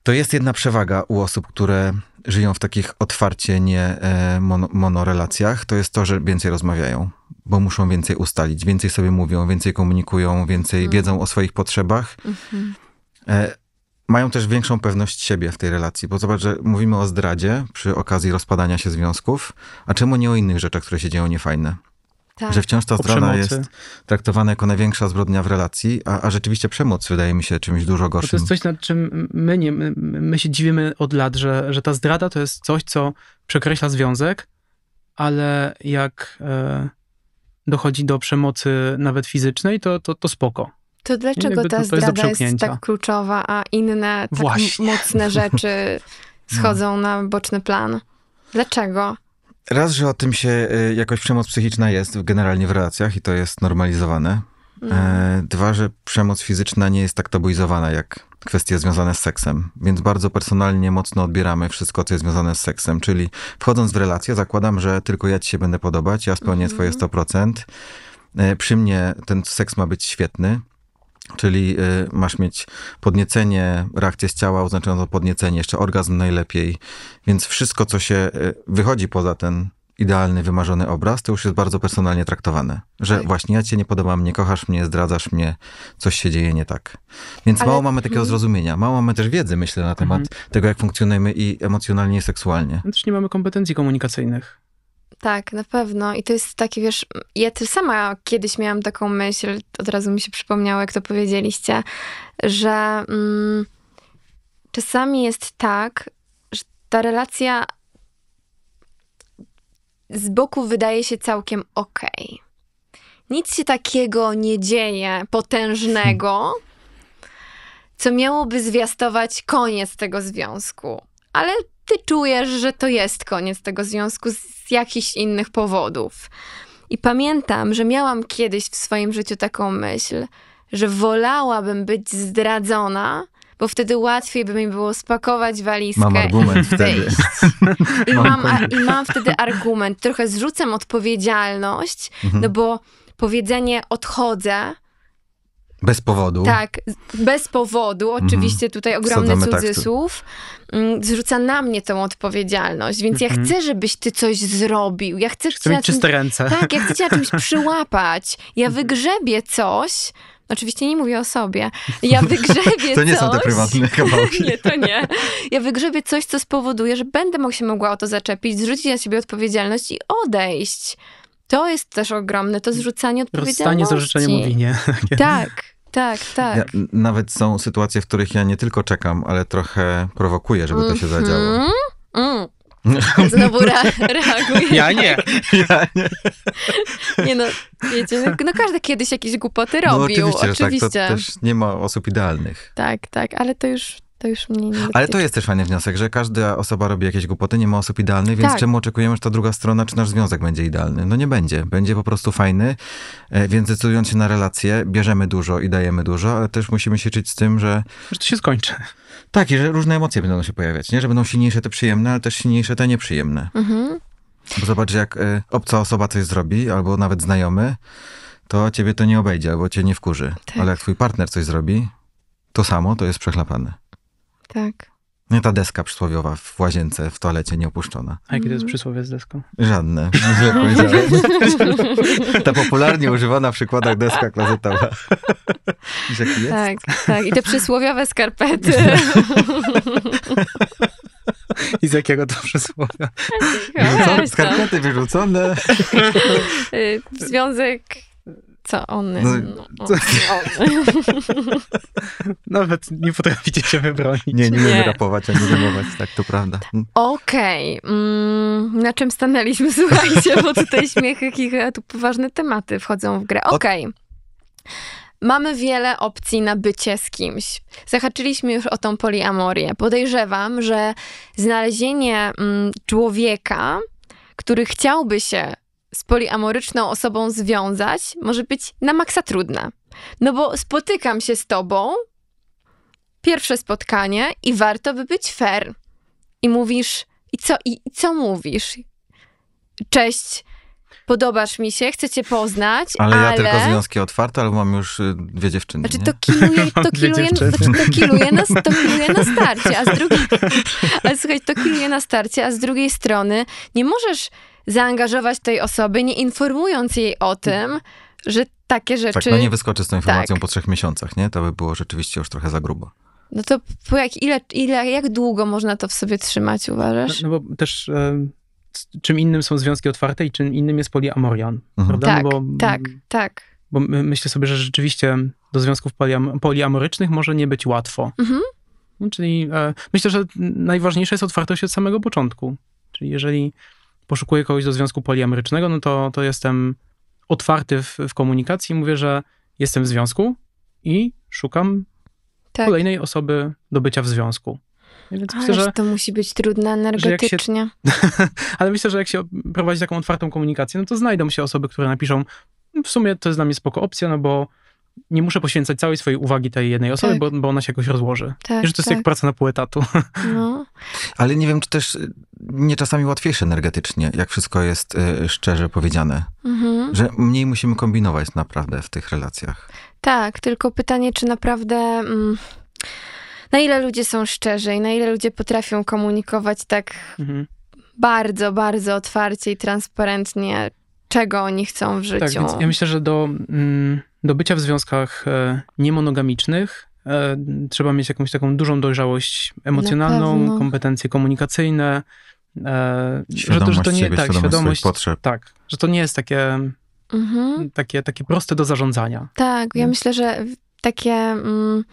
Speaker 3: to jest jedna przewaga u osób, które żyją w takich otwarcie nie e, mono monorelacjach, to jest to, że więcej rozmawiają bo muszą więcej ustalić, więcej sobie mówią, więcej komunikują, więcej mhm. wiedzą o swoich potrzebach. Mm mają też większą pewność siebie w tej relacji, bo zobacz, że mówimy o zdradzie przy okazji rozpadania się związków, a czemu nie o innych rzeczach, które się dzieją niefajne? Tak. Że wciąż ta zdrada jest traktowana jako największa zbrodnia w relacji, a, a, rzeczywiście przemoc wydaje mi się czymś dużo gorszym. To jest
Speaker 2: coś, nad czym my, nie, my się dziwimy od lat, że, że ta zdrada to jest coś, co przekreśla związek, ale jak e, dochodzi do przemocy nawet fizycznej, to, to, to spoko. To dlaczego ta to zdrada jest, jest, tak
Speaker 1: kluczowa, a inne tak mocne rzeczy [laughs] no. schodzą no. na boczny plan? Dlaczego?
Speaker 3: Raz, że o tym się y, jakoś przemoc psychiczna jest generalnie w relacjach i to jest normalizowane. No. Dwa, że przemoc fizyczna nie jest tak tabuizowana jak kwestie związane z seksem, więc bardzo personalnie mocno odbieramy wszystko, co jest związane z seksem, czyli wchodząc w relację zakładam, że tylko ja ci się będę podobać, ja spełnię mhm. twoje 100%, e, przy mnie ten seks ma być świetny, Czyli y, masz mieć podniecenie, reakcję z ciała oznaczającą podniecenie, jeszcze orgazm najlepiej. Więc wszystko, co się y, wychodzi poza ten idealny, wymarzony obraz, to już jest bardzo personalnie traktowane. Że tak. właśnie ja cię nie podobam, nie kochasz mnie, zdradzasz mnie, coś się dzieje nie tak. Więc Ale... mało mamy takiego mhm. zrozumienia, mało mamy też wiedzy, myślę, na temat mhm. tego, jak funkcjonujemy i emocjonalnie, i seksualnie.
Speaker 2: Też nie mamy kompetencji komunikacyjnych.
Speaker 1: Tak, na pewno. I to jest takie, wiesz, ja też sama kiedyś miałam taką myśl, od razu mi się przypomniało, jak to powiedzieliście, że mm, czasami jest tak, że ta relacja z boku wydaje się całkiem okej. Okay. Nic się takiego nie dzieje potężnego, co miałoby zwiastować koniec tego związku. Ale ty czujesz, że to jest koniec tego związku z jakichś innych powodów. I pamiętam, że miałam kiedyś w swoim życiu taką myśl, że wolałabym być zdradzona, bo wtedy łatwiej by mi było spakować walizkę. Mam argument wtedy.
Speaker 3: [laughs] I mam, a, I
Speaker 1: mam wtedy argument. Trochę zrzucam odpowiedzialność, mhm. no bo powiedzenie odchodzę bez powodu. Tak, bez powodu. Mhm. Oczywiście tak mm. tutaj ogromny cudzysłów. Tak, zrzuca na mnie tą odpowiedzialność, więc mm -hmm. ja mhm. chcę, żebyś ty coś zrobił. Ja chcę, chcę mieć czym... czyste ręce. Tak, ja chcę cię czymś [laughs] przyłapać. Ja mhm. wygrzebię coś, Oczywiście nie mówię o sobie. Ja wygrzebię [laughs] To nie coś, są te prywatne [laughs] kawałki. nie, to nie. Ja wygrzebię coś, co spowoduje, że będę się mogła o to zaczepić, zrzucić na siebie odpowiedzialność i odejść. To jest też ogromne, to zrzucanie odpowiedzialności. Rozstanie z orzeczeniem o
Speaker 3: winie. Tak.
Speaker 1: Tak, tak. Ja,
Speaker 3: nawet są sytuacje, w których ja nie tylko czekam, ale trochę prowokuję, żeby to się mhm. zadziało.
Speaker 1: Mm. Znowu re- reaguję. Ja nie. Ja nie. nie no, wiecie, no, no, każdy kiedyś jakieś głupoty no robił. No oczywiście, oczywiście. Tak, to też
Speaker 3: nie ma osób idealnych.
Speaker 1: Tak, tak, ale to już to już mnie nie Ale to
Speaker 3: jest też fajny wniosek, że każda osoba robi jakieś głupoty, nie ma osób idealnych, więc tak. czemu oczekujemy, że ta druga strona, czy nasz związek będzie idealny? No nie będzie. Będzie po prostu fajny, e, więc decydując się na relacje, bierzemy dużo i dajemy dużo, ale też musimy się czuć z tym, że... Że to się skończy. Tak, i że różne emocje będą się pojawiać, nie? Że będą silniejsze te przyjemne, ale też silniejsze te nieprzyjemne. Mhm. Bo zobacz, jak e, obca osoba coś zrobi, albo nawet znajomy, to ciebie to nie obejdzie, albo cię nie wkurzy. Tak. Ale jak twój partner coś zrobi, to samo, to jest przechlapane. Tak. Nie ta deska przysłowiowa w łazience, w toalecie nieopuszczona. A jakie to jest przysłowie z deską? Żadne. [laughs] ta popularnie używana w przykładach deska klozetowa. Z jakiego jest? Tak, tak. I te przysłowiowe skarpety. I z jakiego to
Speaker 2: przysłowia? Wyrzucone, skarpety wyrzucone. Y, związek
Speaker 1: co on? No, no, co? [laughs]
Speaker 2: Nawet nie potraficie się wybronić. Nie, nie umiem rapować ani rymować, tak, to prawda.
Speaker 1: Okej, okay. mm, na czym stanęliśmy, [laughs] słuchajcie, bo tutaj śmiechy, kicha, tu poważne tematy wchodzą w grę. Okej. Okay. Mamy wiele opcji na bycie z kimś. Zahaczyliśmy już o tą poliamorię. Podejrzewam, że znalezienie mm, człowieka, który chciałby się z poliamoryczną osobą związać może być na maksa trudne. No bo spotykam się z tobą, pierwsze spotkanie i warto by być fair. I mówisz, i co, i, co mówisz? Cześć, podobasz mi się, chcę cię poznać, ale... ale... ja tylko związki
Speaker 3: otwarte, albo mam już y, dwie znaczy, [laughs] dziewczyny, Znaczy to kiluje, to kiluje, znaczy, to kiluje, na, na starcie, a z drugiej...
Speaker 1: [laughs] Ale słuchaj, to kiluje na starcie, a z drugiej strony nie możesz zaangażować tej osoby, nie informując jej o tym, że takie rzeczy. Tak, no nie wyskoczy z tą informacją tak.
Speaker 3: po trzech miesiącach, nie? To by było rzeczywiście już trochę za grubo.
Speaker 1: No to po jak, ile, ile, jak długo można to w sobie trzymać, uważasz?
Speaker 2: No, no bo też e, czym innym są związki otwarte i czym innym jest poliamorian, mhm. prawda? No tak, no bo, tak, tak. Bo myślę sobie, że rzeczywiście do związków poliam poliamorycznych może nie być łatwo. Mhm. No, czyli e, myślę, że najważniejsza jest otwartość od samego początku. Czyli jeżeli poszukuję kogoś do związku poliamerycznego, no to, to jestem otwarty w, w komunikacji. Mówię, że jestem w związku i szukam tak. kolejnej osoby do bycia w związku.
Speaker 1: Więc myślę, że, to musi być trudne energetycznie.
Speaker 2: Się, [laughs] ale myślę, że jak się prowadzi taką otwartą komunikację, no to znajdą się osoby, które napiszą, w sumie to jest dla mnie spoko opcja, no bo nie muszę poświęcać całej swojej uwagi tej jednej osoby, tak. bo, bo ona się jakoś rozłoży. Tak, I że to jest tak. jak praca na pół etatu. [laughs] No.
Speaker 3: Ale nie wiem, czy też y, nie czasami łatwiejsze energetycznie, jak wszystko jest y, szczerze powiedziane. Mhm. Że mniej musimy kombinować naprawdę w tych relacjach.
Speaker 1: Tak, tylko pytanie, czy naprawdę... Mm, na ile ludzie są szczerzy i na ile ludzie potrafią komunikować tak mhm bardzo, bardzo otwarcie i transparentnie, czego oni chcą w tak, życiu. Tak, ja
Speaker 2: myślę, że do, mm, do bycia w związkach e, niemonogamicznych e, trzeba mieć jakąś taką dużą dojrzałość emocjonalną, kompetencje komunikacyjne. Świadomość e, że to, że to nie, siebie, tak, świadomość, świadomość potrzeb. Tak, że to nie jest takie, mhm. takie, takie proste do zarządzania.
Speaker 1: Tak, ja myślę, że takie... Mm,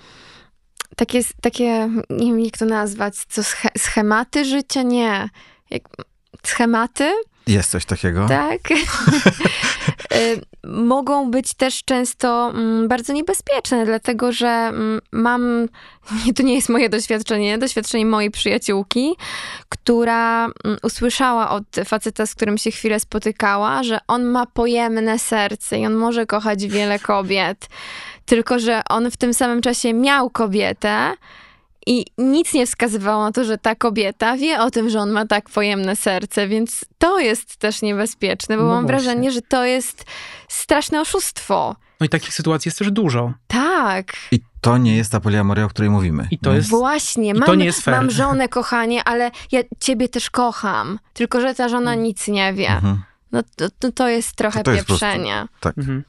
Speaker 1: takie, takie, nie wiem jak to nazwać, co schematy życia? Nie. Jak, schematy
Speaker 3: jest coś takiego. Tak. [laughs]
Speaker 1: Y, mogą być też często mm, bardzo niebezpieczne, dlatego że mm, mam, [laughs] to nie jest moje doświadczenie, doświadczenie mojej przyjaciółki, która mm, usłyszała od faceta, z którym się chwilę spotykała, że on ma pojemne serce i on może kochać wiele kobiet. Tylko, że on w tym samym czasie miał kobietę, i nic nie wskazywało na to, że ta kobieta wie o tym, że on ma tak pojemne serce, więc to jest też niebezpieczne, bo no mam właśnie. wrażenie, że to jest straszne oszustwo.
Speaker 3: No i takich sytuacji jest też dużo.
Speaker 1: Tak.
Speaker 3: I to nie jest ta poliamoria, o której mówimy. I to no. jest. Właśnie, mam, to nie jest mam żonę,
Speaker 1: kochanie, ale ja ciebie też kocham. Tylko, że ta żona mm. nic nie wie. Mhm. No to, to, jest trochę to, to jest pieprzenie.
Speaker 2: tak. Mhm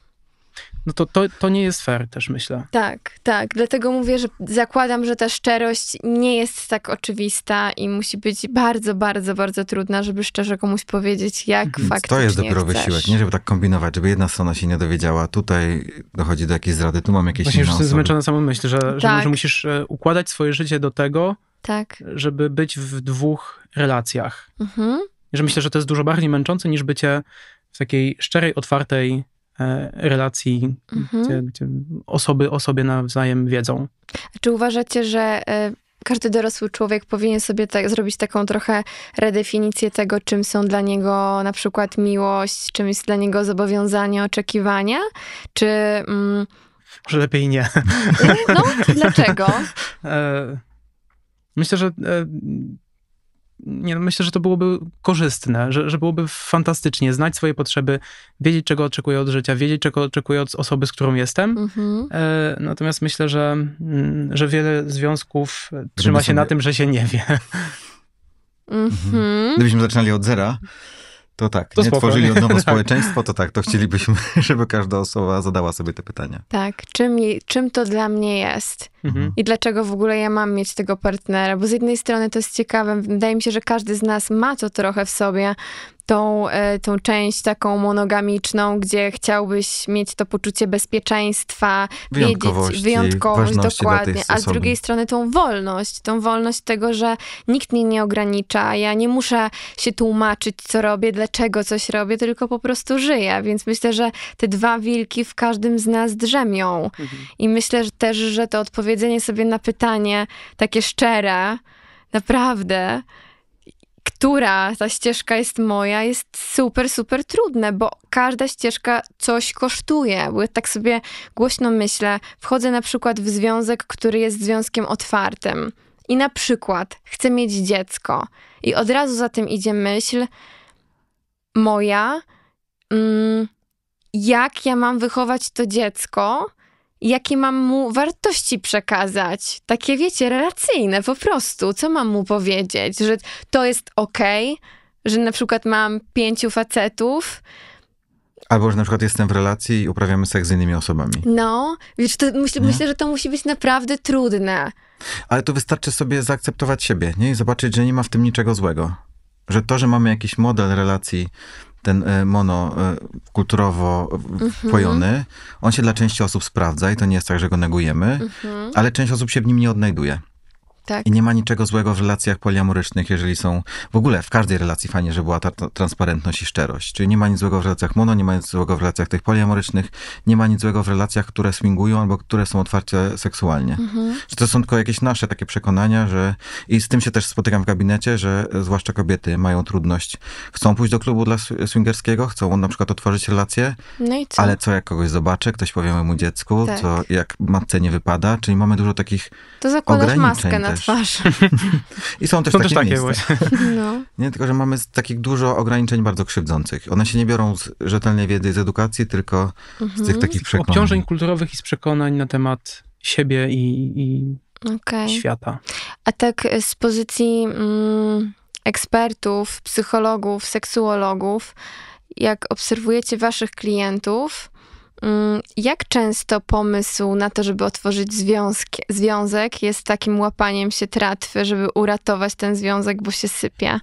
Speaker 2: no to, to to nie jest fair też, myślę.
Speaker 1: Tak, tak. Dlatego mówię, że zakładam, że ta szczerość nie jest tak oczywista i musi być bardzo, bardzo, bardzo trudna, żeby szczerze komuś powiedzieć, jak Więc mhm. faktycznie To jest dopiero chcesz. wysiłek,
Speaker 3: nie żeby tak kombinować, żeby jedna strona się nie dowiedziała, tutaj dochodzi do jakiejś zrady. tu mam jakieś Właśnie już jestem zmęczona
Speaker 2: samą myśl, że, tak. że, że musisz e, układać swoje życie do tego, tak. żeby być w dwóch relacjach. Mhm. Że myślę, że to jest dużo bardziej męczące niż bycie w takiej szczerej, otwartej E, relacji, mhm. gdzie, gdzie osoby o sobie nawzajem wiedzą.
Speaker 1: Czy uważacie, że e, każdy dorosły człowiek powinien sobie tak, zrobić taką trochę redefinicję tego, czym są dla niego na przykład miłość, czym jest dla niego zobowiązanie, oczekiwania? Czy. Mm... Może
Speaker 2: lepiej nie. No, dlaczego? [laughs] E, myślę, że nie, myślę, że to byłoby korzystne, że, że byłoby fantastycznie znać swoje potrzeby, wiedzieć, czego oczekuję od życia, wiedzieć, czego oczekuję od osoby, z którą jestem. Mhm. E, natomiast myślę, że, mm, że wiele związków e, trzyma się sobie... na tym, że się nie wie.
Speaker 1: Mhm.
Speaker 3: Gdybyśmy zaczynali od zera, to tak, to nie tworzyli od nowa [laughs] społeczeństwo, to tak, to chcielibyśmy, [laughs] żeby każda osoba zadała sobie te pytania.
Speaker 1: Tak, czym, czym to dla mnie jest? Mhm. I dlaczego w ogóle ja mam mieć tego partnera? Bo z jednej strony to jest ciekawe, wydaje mi się, że każdy z nas ma to trochę w sobie, tą, e, tą część taką monogamiczną, gdzie chciałbyś mieć to poczucie bezpieczeństwa, wyjątkowość, wiedzieć wyjątkowość, dokładnie, a z drugiej strony tą wolność, tą wolność tego, że nikt mnie nie ogranicza, ja nie muszę się tłumaczyć, co robię, dlaczego coś robię, tylko po prostu żyję, więc myślę, że te dwa wilki w każdym z nas drzemią mhm. i myślę że też, że to odpowiedzenie sobie na pytanie takie szczere, naprawdę, która ta ścieżka jest moja, jest super, super trudne, bo każda ścieżka coś kosztuje. Bo ja tak sobie głośno myślę, wchodzę na przykład w związek, który jest związkiem otwartym i na przykład chcę mieć dziecko, i od razu za tym idzie myśl moja, mm, jak ja mam wychować to dziecko, jakie mam mu wartości przekazać. Takie, wiecie, relacyjne po prostu. Co mam mu powiedzieć? Że to jest okej, okay, że na przykład mam pięciu facetów,
Speaker 3: Albo że na przykład jestem w relacji i uprawiamy seks z innymi osobami.
Speaker 1: No, wiesz, myśl, myślę, że to musi być naprawdę trudne.
Speaker 3: Ale to wystarczy sobie zaakceptować siebie, nie? I zobaczyć, że nie ma w tym niczego złego. Że to, że mamy jakiś model relacji ten e, mono e, kulturowo mhm. pojony, on się dla części osób sprawdza i to nie jest tak, że go negujemy, mhm. ale część osób się w nim nie odnajduje. Tak. I nie ma niczego złego w relacjach poliamorycznych, jeżeli są. W ogóle w każdej relacji fajnie, że była ta, ta transparentność i szczerość. Czyli nie ma nic złego w relacjach mono, nie ma nic złego w relacjach tych poliamorycznych, nie ma nic złego w relacjach, które swingują albo które są otwarcie seksualnie. Mhm. Że to są tylko jakieś nasze takie przekonania, że. I z tym się też spotykam w gabinecie, że zwłaszcza kobiety mają trudność. Chcą pójść do klubu dla swingerskiego, chcą na przykład otworzyć relacje, no co? ale co jak kogoś zobaczę, ktoś powie mu dziecku, tak. co jak matce nie wypada, czyli mamy dużo takich. To zakładasz ograniczeń, maskę na na twarz. I są też są takie, też takie miejsca. [laughs] No. Nie, tylko, że mamy takich dużo ograniczeń bardzo krzywdzących. One się nie biorą z rzetelnej wiedzy, z edukacji, tylko mhm. z tych mhm. takich przekonań. Obciążeń
Speaker 2: kulturowych i z przekonań na temat siebie i, i okay. świata.
Speaker 1: A tak z pozycji mm, ekspertów, psychologów, seksuologów, jak obserwujecie waszych klientów, Mm, jak często pomysł na to, żeby otworzyć związek jest takim łapaniem się tratwy, żeby uratować ten związek, bo się sypia?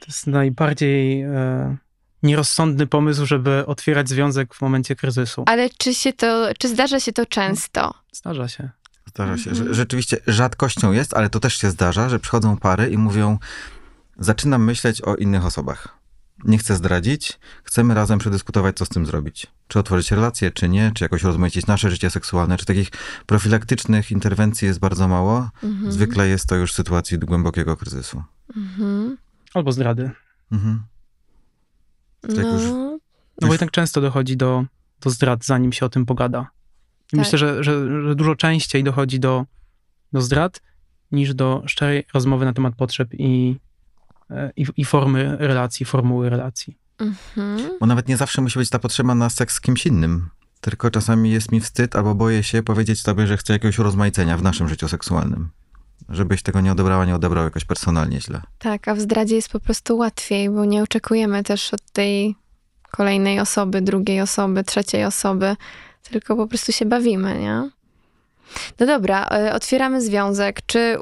Speaker 2: To jest najbardziej e, nierozsądny pomysł, żeby otwierać związek w momencie kryzysu.
Speaker 1: Ale czy się to, czy zdarza się to często? Zdarza się.
Speaker 3: Zdarza się. Mhm. Rzeczywiście rzadkością jest, ale to też się zdarza, że przychodzą pary i mówią: Zaczynam myśleć o innych osobach nie chcę zdradzić, chcemy razem przedyskutować, co z tym zrobić. Czy otworzyć relacje, czy nie, czy jakoś rozmaicić nasze życie seksualne, czy takich profilaktycznych interwencji jest bardzo mało. Mhm. Zwykle jest to już w sytuacji głębokiego kryzysu.
Speaker 2: Mhm. Albo zdrady. Mhm. Tak no. Już, już... no bo jednak często dochodzi do, do zdrad, zanim się o tym pogada. I tak. myślę, że, że, że, dużo częściej dochodzi do, do zdrad niż do szczerej rozmowy na temat potrzeb i, E, i, i formy relacji, formuły relacji.
Speaker 3: Mhm. Bo nawet nie zawsze musi być ta potrzeba na seks z kimś innym. Tylko czasami jest mi wstyd albo boję się powiedzieć sobie, że chcę jakiegoś rozmaicenia w naszym życiu seksualnym. Żebyś tego nie odebrała, nie odebrał jakoś personalnie źle.
Speaker 1: Tak, a w zdradzie jest po prostu łatwiej, bo nie oczekujemy też od tej kolejnej osoby, drugiej osoby, trzeciej osoby, tylko po prostu się bawimy, nie? No dobra, e, otwieramy związek. Czy,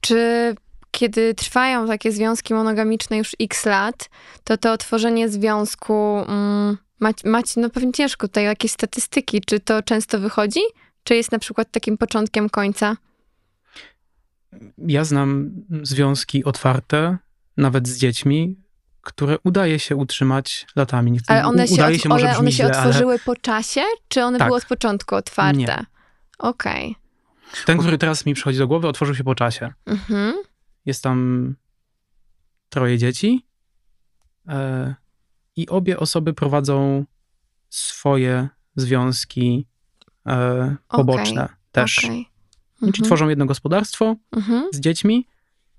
Speaker 1: czy kiedy trwają takie związki monogamiczne już x lat, to to otworzenie związku mm, macie, macie no pewnie ciężko tutaj jakieś statystyki. Czy to często wychodzi? Czy jest na przykład takim początkiem końca?
Speaker 2: Ja znam związki otwarte, nawet z dziećmi, które udaje się utrzymać latami. Ale one się, udaje się, ale one się źle, otworzyły
Speaker 1: ale... po czasie, czy one tak. były od początku otwarte? Okej. Okay.
Speaker 2: Ten, który teraz mi przychodzi do głowy, otworzył się po czasie. Mhm. Jest tam troje dzieci e, i obie osoby prowadzą swoje związki e, poboczne okay. też. Okay. Znaczy, mhm. Czyli tworzą jedno gospodarstwo mhm. z dziećmi,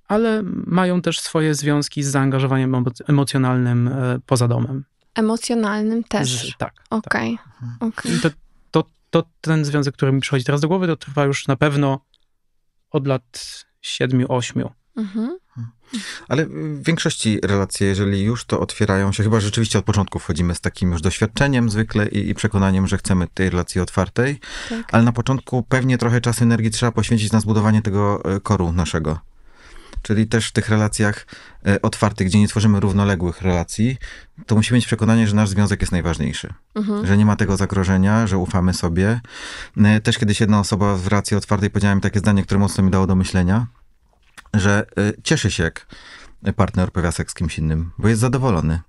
Speaker 2: ale mają też swoje związki z zaangażowaniem emocjonalnym e, poza domem.
Speaker 1: Emocjonalnym też. Z, tak. tak. Okej.
Speaker 2: Okay. Tak. okay. To, to, ten związek, który mi przychodzi teraz do głowy, to trwa już na pewno od lat siedmiu, ośmiu. Mhm. Ale w
Speaker 3: większości relacji, jeżeli już to otwierają się, chyba rzeczywiście od początku wchodzimy z takim już doświadczeniem zwykle i, i przekonaniem, że chcemy tej relacji otwartej, tak. ale na początku pewnie trochę czasu energii trzeba poświęcić na zbudowanie tego e, koru naszego. Czyli też w tych relacjach e, otwartych, gdzie nie tworzymy równoległych relacji, to musimy mieć przekonanie, że nasz związek jest najważniejszy. Mhm. Że nie ma tego zagrożenia, że ufamy sobie. E, też kiedyś jedna osoba w racji otwartej powiedziała mi takie zdanie, które mocno mi dało do myślenia że y, cieszy się, jak partner powiasek z kimś innym, bo jest zadowolony.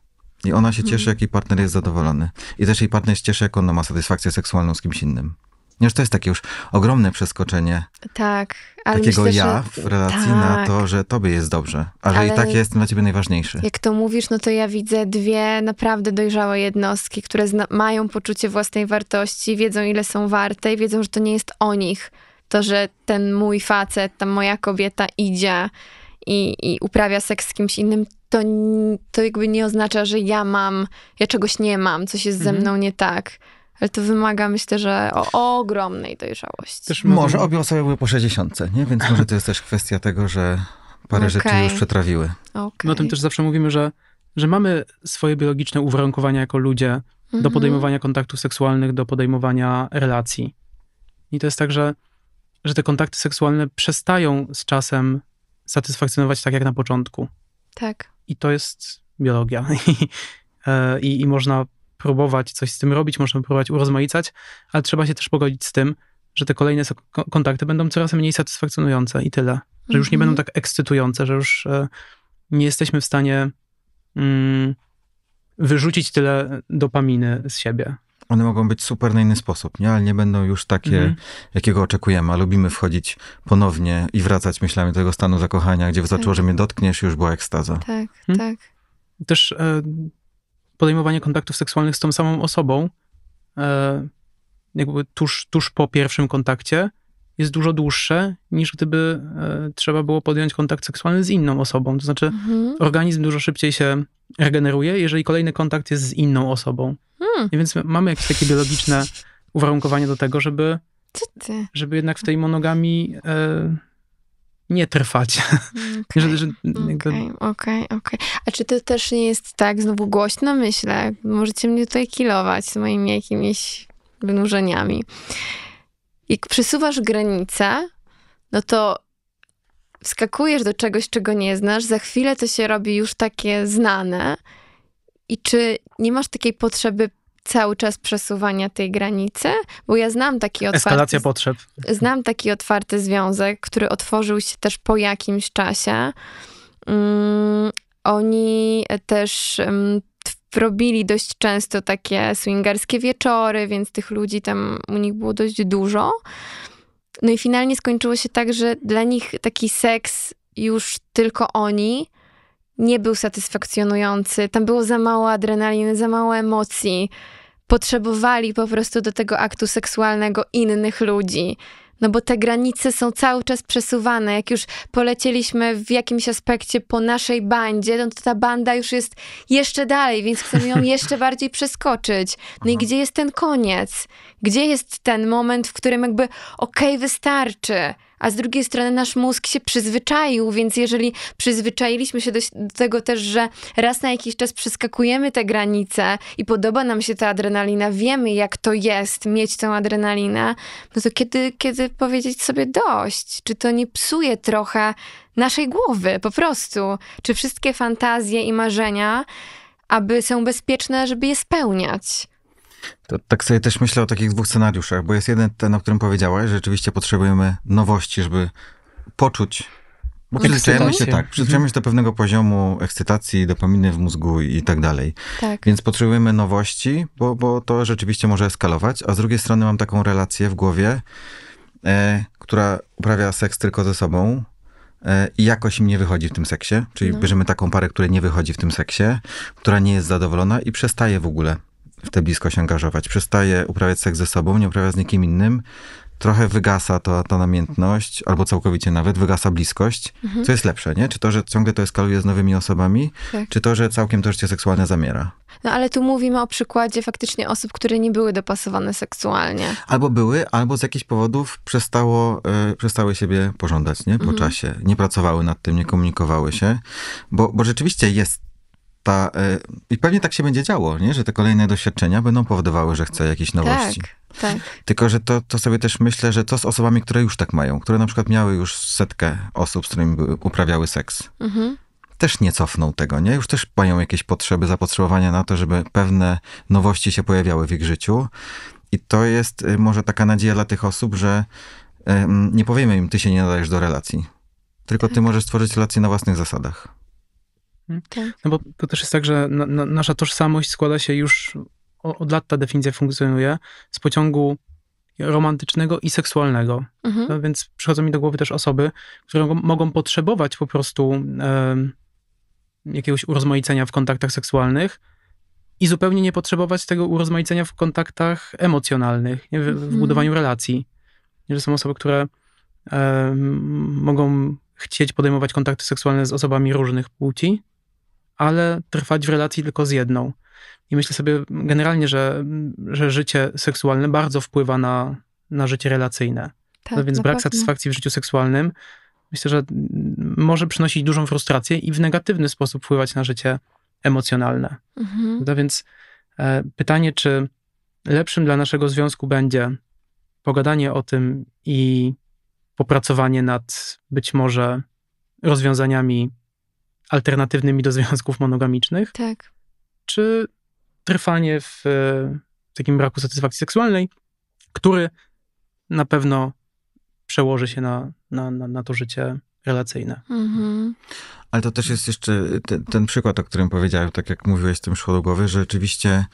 Speaker 3: I ona się cieszy, mhm. jak jej partner jest zadowolony. I też jej partner się cieszy, jak ona ma satysfakcję seksualną z kimś innym. Już to jest takie już ogromne przeskoczenie
Speaker 1: tak, takiego myślę, ja w relacji tak. na to,
Speaker 3: że tobie jest dobrze, a że ale i tak jest dla ciebie najważniejszy. Jak
Speaker 1: to mówisz, no to ja widzę dwie naprawdę dojrzałe jednostki, które mają poczucie własnej wartości, wiedzą ile są warte i wiedzą, że to nie jest o nich, to, że ten mój facet, ta moja kobieta idzie i, i uprawia seks z kimś innym, to, to jakby nie oznacza, że ja mam, ja czegoś nie mam, coś jest mhm. ze mną nie tak. Ale to wymaga, myślę, że o, ogromnej dojrzałości. Też
Speaker 3: może obie osoby były po 60, nie? Więc może to jest też kwestia tego, że parę okay. rzeczy już przetrawiły. Okay.
Speaker 2: No o tym też zawsze mówimy, że, że mamy swoje biologiczne uwarunkowania jako ludzie do mhm. podejmowania kontaktów seksualnych, do podejmowania relacji. I to jest tak, że że te kontakty seksualne przestają z czasem satysfakcjonować tak jak na początku. Tak. I to jest biologia. [laughs] E, I, i, można próbować coś z tym robić, można próbować urozmaicać, ale trzeba się też pogodzić z tym, że te kolejne kontakty będą coraz mniej satysfakcjonujące i tyle. Że już nie mhm. będą tak ekscytujące, że już e, nie jesteśmy w stanie mm, wyrzucić tyle dopaminy z siebie
Speaker 3: one mogą być super na inny sposób, nie? ale nie będą już takie, mhm. jakiego oczekujemy, a lubimy wchodzić ponownie i wracać myślami do tego stanu zakochania, gdzie wystarczyło, tak. że mnie dotkniesz już była ekstaza. Tak,
Speaker 2: hmm? tak. Też e, podejmowanie kontaktów seksualnych z tą samą osobą, e, jakby tuż, tuż po pierwszym kontakcie, jest dużo dłuższe niż gdyby e, trzeba było podjąć kontakt seksualny z inną osobą. To znaczy, mhm. organizm dużo szybciej się regeneruje, jeżeli kolejny kontakt jest z inną osobą. Hmm. I więc mamy jakieś takie biologiczne uwarunkowanie do tego, żeby, żeby jednak w tej monogami e, nie trwać. [laughs] Okej, okej,
Speaker 1: A czy to też nie jest tak, znowu głośno myślę, możecie mnie tutaj kilować z moimi jakimiś wynurzeniami. Jak przesuwasz granicę, no to wskakujesz do czegoś, czego nie znasz, za chwilę to się robi już takie znane i czy nie masz takiej potrzeby cały czas przesuwania tej granicy? Bo ja znam taki otwarty... Eskalacja potrzeb. Znam taki otwarty związek, który otworzył się też po jakimś czasie. Mm, oni też mm, robili dość często takie swingerskie wieczory, więc tych ludzi tam u nich było dość dużo. No i finalnie skończyło się tak, że dla nich taki seks już tylko oni nie był satysfakcjonujący. Tam było za mało adrenaliny, za mało emocji. Potrzebowali po prostu do tego aktu seksualnego innych ludzi. No bo te granice są cały czas przesuwane. Jak już polecieliśmy w jakimś aspekcie po naszej bandzie, no to ta banda już jest jeszcze dalej, więc chcemy ją [laughs] jeszcze bardziej przeskoczyć. No i gdzie jest ten koniec? Gdzie jest ten moment, w którym jakby okej, okay, wystarczy? a z drugiej strony nasz mózg się przyzwyczaił, więc jeżeli przyzwyczailiśmy się do, do tego też, że raz na jakiś czas przeskakujemy te granice i podoba nam się ta adrenalina, wiemy jak to jest mieć tą adrenalinę, no to kiedy, kiedy powiedzieć sobie dość? Czy to nie psuje trochę naszej głowy po prostu? Czy wszystkie fantazje i marzenia, aby są bezpieczne, żeby je spełniać?
Speaker 3: To, tak sobie też myślę o takich dwóch scenariuszach, bo jest jeden ten, o którym powiedziałaś, że rzeczywiście potrzebujemy nowości, żeby poczuć. Bo przyzwyczajamy się, tak, mhm. przyzwyczajamy się do pewnego poziomu ekscytacji, dopaminy w mózgu i tak dalej. Tak. Więc potrzebujemy nowości, bo, bo to rzeczywiście może eskalować. A z drugiej strony mam taką relację w głowie, e, która uprawia seks tylko ze sobą, e, i jakoś im nie wychodzi w tym seksie, czyli no. bierzemy taką parę, która nie wychodzi w tym seksie, która nie jest zadowolona i przestaje w ogóle w tę bliskość angażować. Przestaje uprawiać seks ze sobą, nie uprawia z nikim innym. Trochę wygasa to, ta namiętność, albo całkowicie nawet wygasa bliskość. Mhm. Co jest lepsze, nie? Czy to, że ciągle to eskaluje z nowymi osobami, tak. czy to, że całkiem to życie seksualne zamiera.
Speaker 1: No ale tu mówimy o przykładzie faktycznie osób, które nie były dopasowane seksualnie.
Speaker 3: Albo były, albo z jakichś powodów przestało, y, przestały siebie pożądać, nie? Po mhm. czasie. Nie pracowały nad tym, nie komunikowały się. Bo, bo rzeczywiście jest ta, y, i pewnie tak się będzie działo, nie? że te kolejne doświadczenia będą powodowały, że chcę jakieś nowości. Tak, tak. Tylko, że to, to sobie też myślę, że to z osobami, które już tak mają, które na przykład miały już setkę osób, z którymi uprawiały seks. Mhm też nie cofną tego, nie? Już też mają jakieś potrzeby, zapotrzebowania na to, żeby pewne nowości się pojawiały w ich życiu. I to jest y, może taka nadzieja dla tych osób, że nie powiemy im, ty się nie nadajesz do relacji, tylko ty tak. możesz stworzyć relacje na własnych zasadach.
Speaker 2: Mhm. Tak. No bo to też jest tak, że na, na, nasza tożsamość składa się już od lat ta definicja funkcjonuje z pociągu romantycznego i seksualnego. Mhm. No więc przychodzą mi do głowy też osoby, które mogą potrzebować po prostu e, jakiegoś urozmaicenia w kontaktach seksualnych i zupełnie nie potrzebować tego urozmaicenia w kontaktach emocjonalnych, nie, w, mhm. w, budowaniu relacji. Że są osoby, które e, mogą chcieć podejmować kontakty seksualne z osobami różnych płci, ale trwać w relacji tylko z jedną. I myślę sobie generalnie, że, że życie seksualne bardzo wpływa na, na życie relacyjne. Tak, no więc brak satysfakcji w życiu seksualnym myślę, że może przynosić dużą frustrację i w negatywny sposób wpływać na życie emocjonalne. Mhm. No więc e, pytanie, czy lepszym dla naszego związku będzie pogadanie o tym i popracowanie nad być może rozwiązaniami alternatywnymi do związków monogamicznych. Tak. Czy trwanie w, e, w takim braku satysfakcji seksualnej, który na pewno przełoży się na, na, na, na to życie relacyjne. Mhm.
Speaker 3: Ale to też jest jeszcze ten, ten, przykład, o którym powiedziałem, tak jak mówiłeś, tym szło do głowy, że rzeczywiście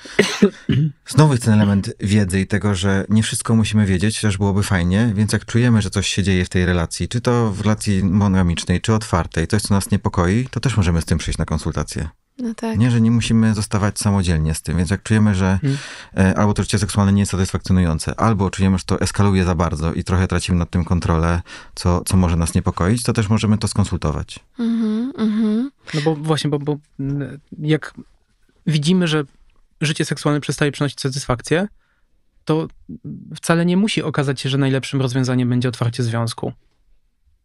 Speaker 3: [coughs] znowu jest ten element wiedzy i tego, że nie wszystko musimy wiedzieć, chociaż byłoby fajnie, więc jak czujemy, że coś się dzieje w tej relacji, czy to w relacji monogamicznej, czy otwartej, coś, co nas niepokoi, to też możemy z tym przyjść na konsultację. No tak. Nie, że nie musimy zostawać samodzielnie z tym. Więc jak czujemy, że hmm. E, albo to życie seksualne nie jest satysfakcjonujące, albo czujemy, że to eskaluje za bardzo i trochę tracimy nad tym kontrolę, co, co może nas niepokoić, to też możemy to skonsultować.
Speaker 2: Mm -hmm, mm -hmm. No bo właśnie, bo, bo jak widzimy, że życie seksualne przestaje przynosić satysfakcję, to wcale nie musi okazać się, że najlepszym rozwiązaniem będzie otwarcie związku.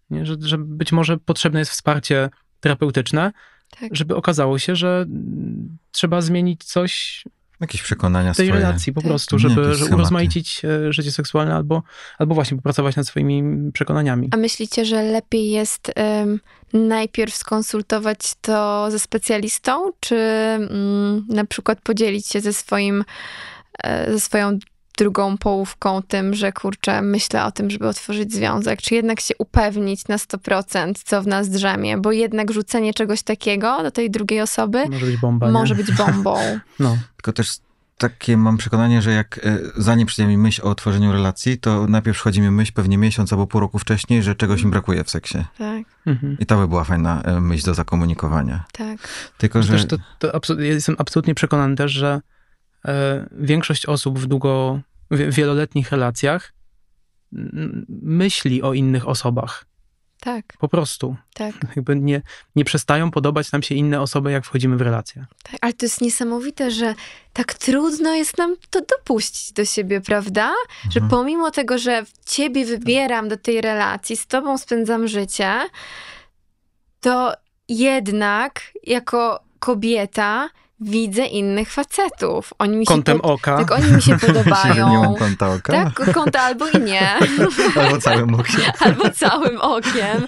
Speaker 2: Nie? Że, że być może potrzebne jest wsparcie terapeutyczne, tak. żeby okazało się, że mm, trzeba zmienić coś Jakieś przekonania tej swoje. relacji po tak. prostu, żeby, urozmaicić e, życie seksualne albo, albo właśnie popracować nad swoimi mm, przekonaniami. A
Speaker 1: myślicie, że lepiej jest um, najpierw skonsultować to ze specjalistą, czy um, na przykład podzielić się ze swoim e, ze swoją drugą połówką tym, że kurczę, myślę o tym, żeby otworzyć związek, czy jednak się upewnić na 100%, co w nas drzemie, bo jednak rzucenie czegoś takiego do tej drugiej osoby
Speaker 3: może być, bomba, może być bombą. [laughs] no. Tylko też takie mam przekonanie, że jak e, zanim przyjdzie mi myśl o otworzeniu relacji, to najpierw przychodzi mi myśl pewnie miesiąc albo pół roku wcześniej, że czegoś im brakuje w seksie. Tak. Mhm. I to by była fajna e, myśl do zakomunikowania. Tak. Tylko, no że... to,
Speaker 2: to jestem absolutnie przekonany też, że y, większość osób w długo w wieloletnich relacjach myśli o innych osobach. Tak. Po prostu. Tak. [laughs] Jakby nie, nie przestają podobać nam się inne osoby, jak wchodzimy w relacje.
Speaker 1: Tak, ale to jest niesamowite, że tak trudno jest nam to dopuścić do siebie, prawda? Mhm. Że pomimo tego, że ciebie wybieram do tej relacji, z tobą spędzam życie, to jednak jako kobieta widzę innych facetów. Oni mi Kątem się, oka. Tak, oni mi się [laughs] podobają. nie mam kąta oka. Tak, kąta albo i nie. [laughs]
Speaker 3: albo całym okiem. [laughs]
Speaker 1: albo całym okiem.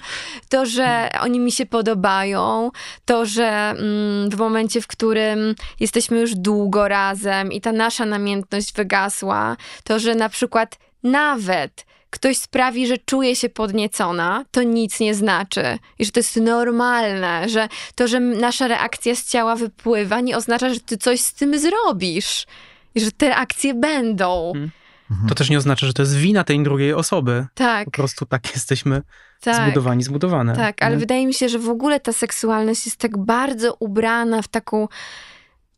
Speaker 1: To, że oni mi się podobają, to, że mm, w momencie, w którym jesteśmy już długo razem i ta nasza namiętność wygasła, to, że na przykład nawet ktoś sprawi, że czuję się podniecona, to nic nie znaczy. I że to jest normalne, że to, że nasza reakcja z ciała wypływa, nie oznacza, że ty coś z tym zrobisz. I że te reakcje będą. Mhm.
Speaker 2: To też nie oznacza, że to jest wina tej drugiej osoby. Tak. Po prostu tak jesteśmy tak. zbudowani, zbudowane. Tak, ale nie? wydaje
Speaker 1: mi się, że w ogóle ta seksualność jest tak bardzo ubrana w taką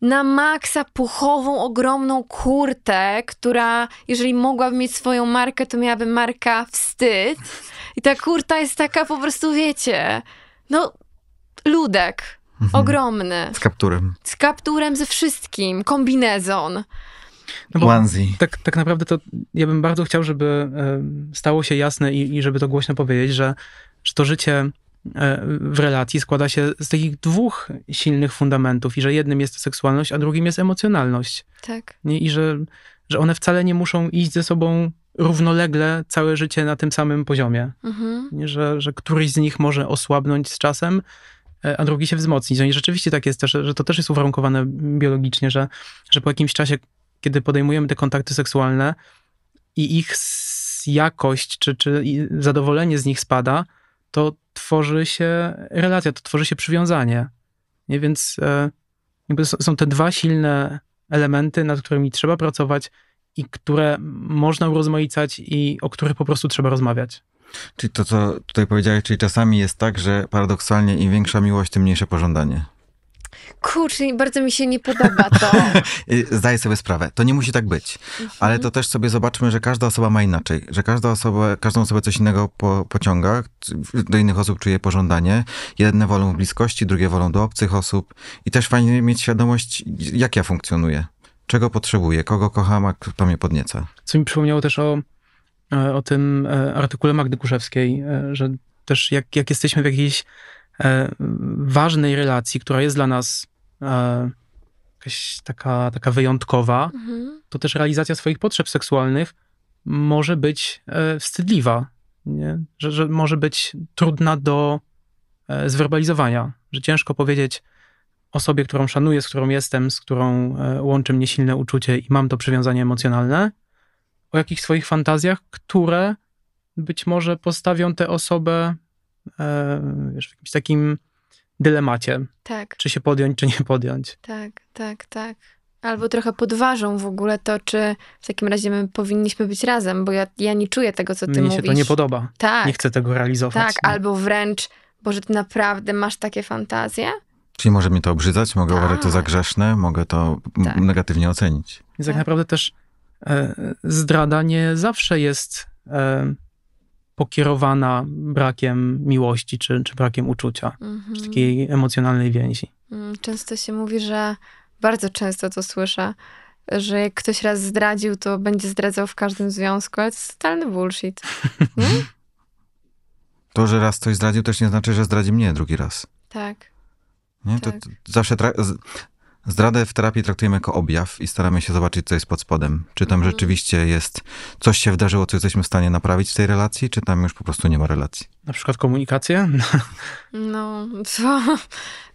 Speaker 1: na maksa puchową, ogromną kurtę, która, jeżeli mogłabym mieć swoją markę, to miałaby marka wstyd. I ta kurta jest taka po prostu, wiecie, no, ludek. Mhm. Ogromny. Z kapturem. Z kapturem, ze wszystkim. Kombinezon.
Speaker 3: No bo
Speaker 2: tak, tak naprawdę to ja bym bardzo chciał, żeby e, stało się jasne i, i żeby to głośno powiedzieć, że, że to życie E, w relacji składa się z takich dwóch silnych fundamentów i że jednym jest seksualność, a drugim jest emocjonalność. Tak. I że, że one wcale nie muszą iść ze sobą równolegle całe życie na tym samym poziomie. Mhm. Że, że któryś z nich może osłabnąć z czasem, e, a drugi się wzmocnić. No i rzeczywiście tak jest też, że to też jest uwarunkowane biologicznie, że, że po jakimś czasie, kiedy podejmujemy te kontakty seksualne i ich jakość czy, czy zadowolenie z nich spada, to tworzy się relacja, to tworzy się przywiązanie. Nie? Więc e, jakby są te dwa silne elementy, nad którymi trzeba pracować i które można urozmaicać i o których po prostu trzeba rozmawiać.
Speaker 3: Czyli to, co tutaj powiedziałeś, czyli czasami jest tak, że paradoksalnie im większa miłość, tym mniejsze pożądanie
Speaker 1: kurczę, bardzo mi się nie podoba to. [laughs]
Speaker 3: Y, zdaję sobie sprawę, to nie musi tak być. Mhm. Ale to też sobie zobaczmy, że każda osoba ma inaczej, że każda osoba, każdą osobę coś innego po, pociąga, do innych osób czuje pożądanie. Jedne wolą w bliskości, drugie wolą do obcych osób. I też fajnie mieć świadomość, jak ja funkcjonuję, czego potrzebuję, kogo kocham, a kto mnie podnieca.
Speaker 2: Co mi przypomniało też o, e, o tym e, artykule Magdy Kuszewskiej, e, że też jak, jak jesteśmy w jakiejś E, ważnej relacji, która jest dla nas e, jakaś taka, taka wyjątkowa, mhm. to też realizacja swoich potrzeb seksualnych może być e, wstydliwa, nie? Że, że może być trudna do zwerbalizowania, że ciężko powiedzieć osobie, którą szanuję, z którą jestem, z którą łączy mnie silne uczucie i mam to przywiązanie emocjonalne, o jakichś swoich fantazjach, które być może postawią tę osobę E, wiesz, w jakimś takim dylemacie. Tak. Czy się podjąć, czy nie podjąć.
Speaker 1: Tak, tak, tak. Albo trochę podważą w ogóle to, czy w takim razie my powinniśmy być razem, bo ja, ja nie czuję tego, co ty Mnie mówisz. Mnie się to nie podoba.
Speaker 2: Tak. Nie chcę tego
Speaker 3: realizować. Tak,
Speaker 1: albo wręcz, Boże, ty naprawdę masz takie fantazje?
Speaker 3: Czyli może mi to obrzydzać, mogę tak. uważać to za tak. grzeszne, mogę to tak. negatywnie ocenić.
Speaker 2: Więc tak, tak naprawdę też e, zdrada nie zawsze jest e, pokierowana brakiem miłości czy, czy brakiem uczucia, mhm. czy takiej emocjonalnej więzi.
Speaker 1: Mm, często się mówi, że bardzo często to słyszę, że jak ktoś raz zdradził, to będzie zdradzał w każdym związku, ale to jest totalny bullshit. [laughs]
Speaker 3: To, że raz ktoś zdradził, też nie znaczy, że zdradzi mnie drugi raz. Tak. Nie? Tak. To, to zawsze tra- Zdradę w terapii traktujemy jako objaw i staramy się zobaczyć, co jest pod spodem. Czy tam mhm. rzeczywiście jest coś się wydarzyło, co jesteśmy w stanie naprawić w tej relacji, czy tam już po prostu nie ma relacji?
Speaker 2: Na przykład komunikację? [laughs]
Speaker 1: No, co?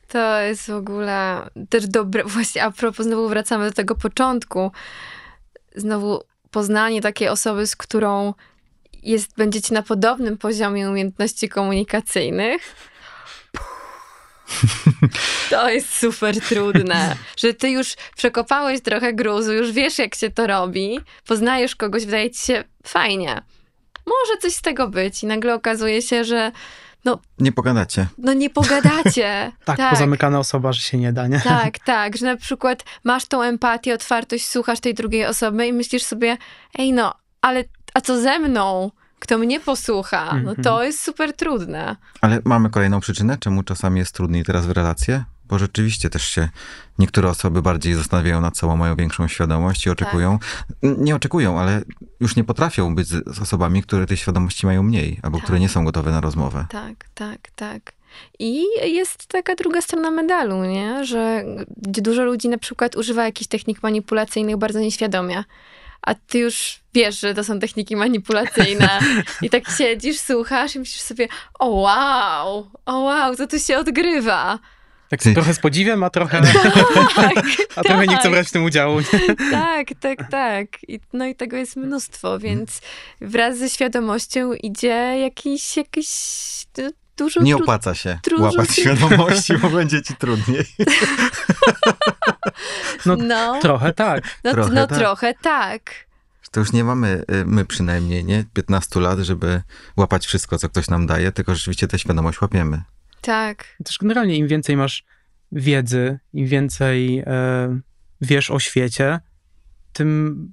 Speaker 1: To jest w ogóle też dobre. Właśnie a propos, znowu wracamy do tego początku. Znowu poznanie takiej osoby, z którą jest, będziecie na podobnym poziomie umiejętności komunikacyjnych to jest super trudne, że ty już przekopałeś trochę gruzu, już wiesz, jak się to robi, poznajesz kogoś, wydaje ci się fajnie. Może coś z tego być, i nagle okazuje się, że. No,
Speaker 2: nie pogadacie.
Speaker 1: No nie pogadacie. [laughs] tak, tak, pozamykana
Speaker 2: osoba, że się nie da, nie? Tak,
Speaker 1: tak, że na przykład masz tą empatię, otwartość, słuchasz tej drugiej osoby i myślisz sobie, ej no, ale a co ze mną? kto mnie posłucha, no to mhm. jest super trudne.
Speaker 3: Ale mamy kolejną przyczynę, czemu czasami jest trudniej teraz w relacje? Bo rzeczywiście też się niektóre osoby bardziej zastanawiają nad sobą, mają większą świadomość i oczekują. Tak. Nie oczekują, ale już nie potrafią być z osobami, które tej świadomości mają mniej albo tak. które nie są gotowe na rozmowę.
Speaker 1: Tak, tak, tak. I jest taka druga strona medalu, nie? że dużo ludzi na przykład używa jakichś technik manipulacyjnych bardzo nieświadomie a ty już wiesz, że to są techniki manipulacyjne [laughs] i tak siedzisz, słuchasz i myślisz sobie, o wow, o wow, co tu się odgrywa.
Speaker 2: Tak trochę z podziwem, a trochę, [laughs] tak, [laughs] a tak. nie chcę tak. brać w tym udziału.
Speaker 1: tak, tak, tak. I, no i tego jest mnóstwo, więc mhm. wraz ze świadomością idzie jakiś, jakiś no, dużo... Nie opłaca się dużo łapać świadomości, bo
Speaker 3: będzie ci trudniej.
Speaker 1: [laughs] no, no,
Speaker 3: trochę tak. No trochę, no, tak. trochę tak. To już nie mamy, y, my przynajmniej, nie? 15 lat, żeby łapać wszystko, co ktoś nam daje, tylko rzeczywiście tę świadomość łapiemy.
Speaker 2: Tak. Też generalnie im więcej masz wiedzy, im więcej e, wiesz o świecie, tym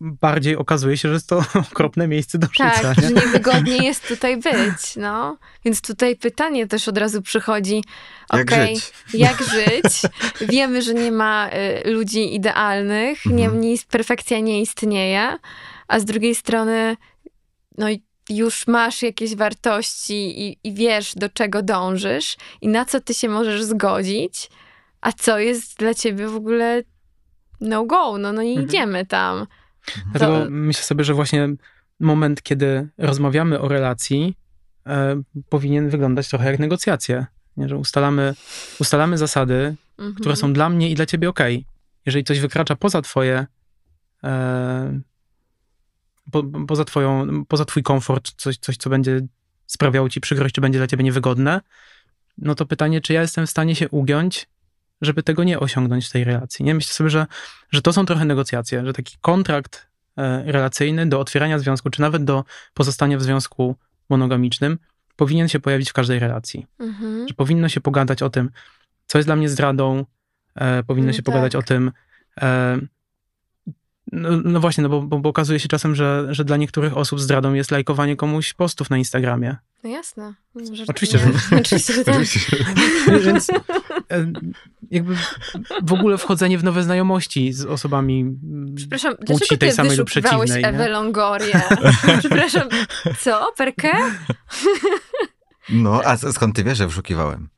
Speaker 2: bardziej okazuje się, że jest to [laughs] okropne miejsce do życia. Tak, nie? że
Speaker 1: niewygodnie jest tutaj być, no. Więc tutaj pytanie też od razu przychodzi,
Speaker 2: okej, okay, żyć? jak żyć?
Speaker 1: Wiemy, że nie ma y, ludzi idealnych, mhm. nie, nie, perfekcja nie istnieje, a z drugiej strony, no już masz jakieś wartości i, i wiesz, do czego dążysz i na co ty się możesz zgodzić, a co jest dla ciebie w ogóle no go, no, no nie mhm. idziemy tam.
Speaker 2: Mhm. Dlatego to... myślę sobie, że właśnie moment, kiedy rozmawiamy o relacji, e, powinien wyglądać trochę jak negocjacje. Nie? Że ustalamy, ustalamy zasady, mhm. które są dla mnie i dla ciebie ok. Jeżeli coś wykracza poza twoje e, po, poza, twoją, poza twój komfort, coś, coś, co będzie sprawiało ci przykrość, czy będzie dla ciebie niewygodne, no to pytanie, czy ja jestem w stanie się ugiąć żeby tego nie osiągnąć w tej relacji. Nie? Myślę sobie, że, że to są trochę negocjacje, że taki kontrakt e, relacyjny do otwierania związku, czy nawet do pozostania w związku monogamicznym, powinien się pojawić w każdej relacji. Mhm. Że powinno się pogadać o tym, co jest dla mnie zdradą, e, powinno mm, się tak. pogadać o tym, e, no, no właśnie, no bo, bo, bo, okazuje się czasem, że, że dla niektórych osób zdradą jest lajkowanie komuś postów na Instagramie. No jasne. Że oczywiście, że... Oczywiście, że tak. [laughs] Więc jakby w ogóle wchodzenie w nowe znajomości z osobami Przepraszam, płci tej samej lub przeciwnej. Ewę
Speaker 1: Longorię? [laughs] Przepraszam, co? Perkę?
Speaker 3: No, a skąd ty wiesz, że wyszukiwałem? [gasps]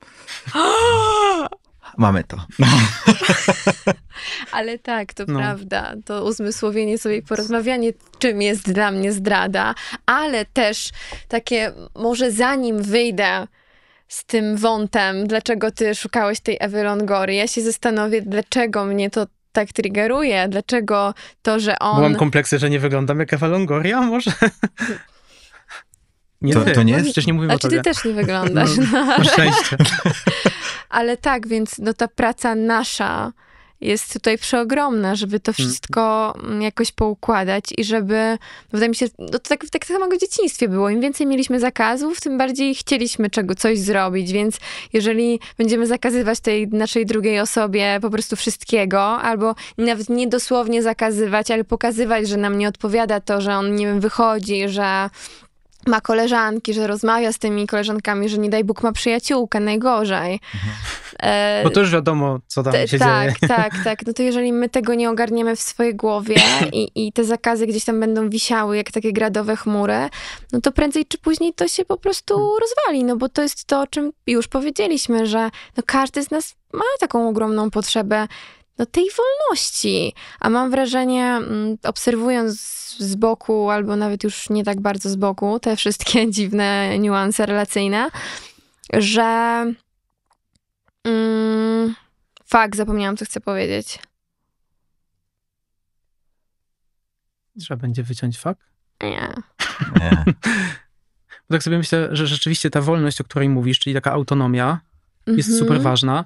Speaker 3: [laughs] mamy to. No.
Speaker 1: [laughs] Ale tak, to no. prawda. To uzmysłowienie sobie porozmawianie, czym jest dla mnie zdrada, ale też takie, może zanim wyjdę z tym wątem, dlaczego ty szukałeś tej Ewy Longory, ja się zastanowię, dlaczego mnie to tak triggeruje, dlaczego to, że on... Mam
Speaker 2: kompleksy, że nie wyglądam jak Ewa Longoria, może? [laughs] Nie to, to nie jest? Przecież nie mówimy A o znaczy, tobie. ty też nie wyglądasz. No, na szczęście.
Speaker 1: [laughs] Ale tak, więc no ta praca nasza jest tutaj przeogromna, żeby to mm. wszystko mm, jakoś poukładać i żeby, no, wydaje mi się, no to tak, tak samo w dzieciństwie było. Im więcej mieliśmy zakazów, tym bardziej chcieliśmy czego, coś zrobić, więc jeżeli będziemy zakazywać tej naszej drugiej osobie po prostu wszystkiego, albo nawet nie dosłownie zakazywać, ale pokazywać, że nam nie odpowiada to, że on, nie wiem, wychodzi, że ma koleżanki, że rozmawia z tymi koleżankami, że nie daj Bóg ma przyjaciółkę, najgorzej. Mhm. Bo to
Speaker 2: już wiadomo, co tam się tak, dzieje. Tak, [laughs] tak,
Speaker 1: tak. No to jeżeli my tego nie ogarniemy w swojej głowie i, i te zakazy gdzieś tam będą wisiały jak takie gradowe chmury, no to prędzej czy później to się po prostu mhm. rozwali, no bo to jest to, o czym już powiedzieliśmy, że no każdy z nas ma taką ogromną potrzebę no, tej wolności. A mam wrażenie, mm, obserwując z boku, albo nawet już nie tak bardzo z boku, te wszystkie [laughs] dziwne niuanse relacyjne, że. Mm, fak, zapomniałam, co chcę powiedzieć.
Speaker 2: Trzeba będzie wyciąć fak? Nie. nie. [laughs] Bo tak sobie myślę, że rzeczywiście ta wolność, o której mówisz, czyli taka autonomia, jest super mhm. ważna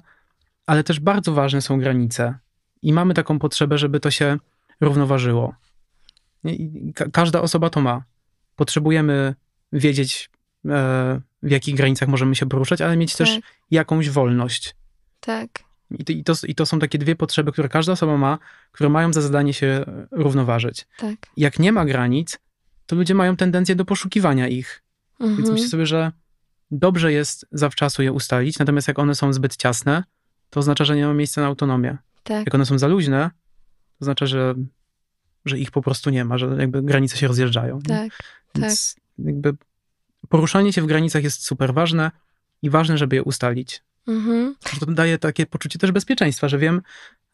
Speaker 2: ale też bardzo ważne są granice. I mamy taką potrzebę, żeby to się równoważyło. Ka każda osoba to ma. Potrzebujemy wiedzieć, e, w jakich granicach możemy się poruszać, ale mieć tak. też jakąś wolność. Tak. I to, I to, są takie dwie potrzeby, które każda osoba ma, które mają za zadanie się e, równoważyć. Tak. Jak nie ma granic, to ludzie mają tendencję do poszukiwania ich. Mhm. Więc myślę sobie, że dobrze jest zawczasu je ustalić, natomiast jak one są zbyt ciasne, to oznacza, że nie ma miejsca na autonomię. Tak. Jak one są za luźne, to oznacza, że, że ich po prostu nie ma, że jakby granice się rozjeżdżają. Tak, tak, Więc tak. jakby poruszanie się w granicach jest super ważne i ważne, żeby je ustalić. Mhm. To daje takie poczucie też bezpieczeństwa, że wiem,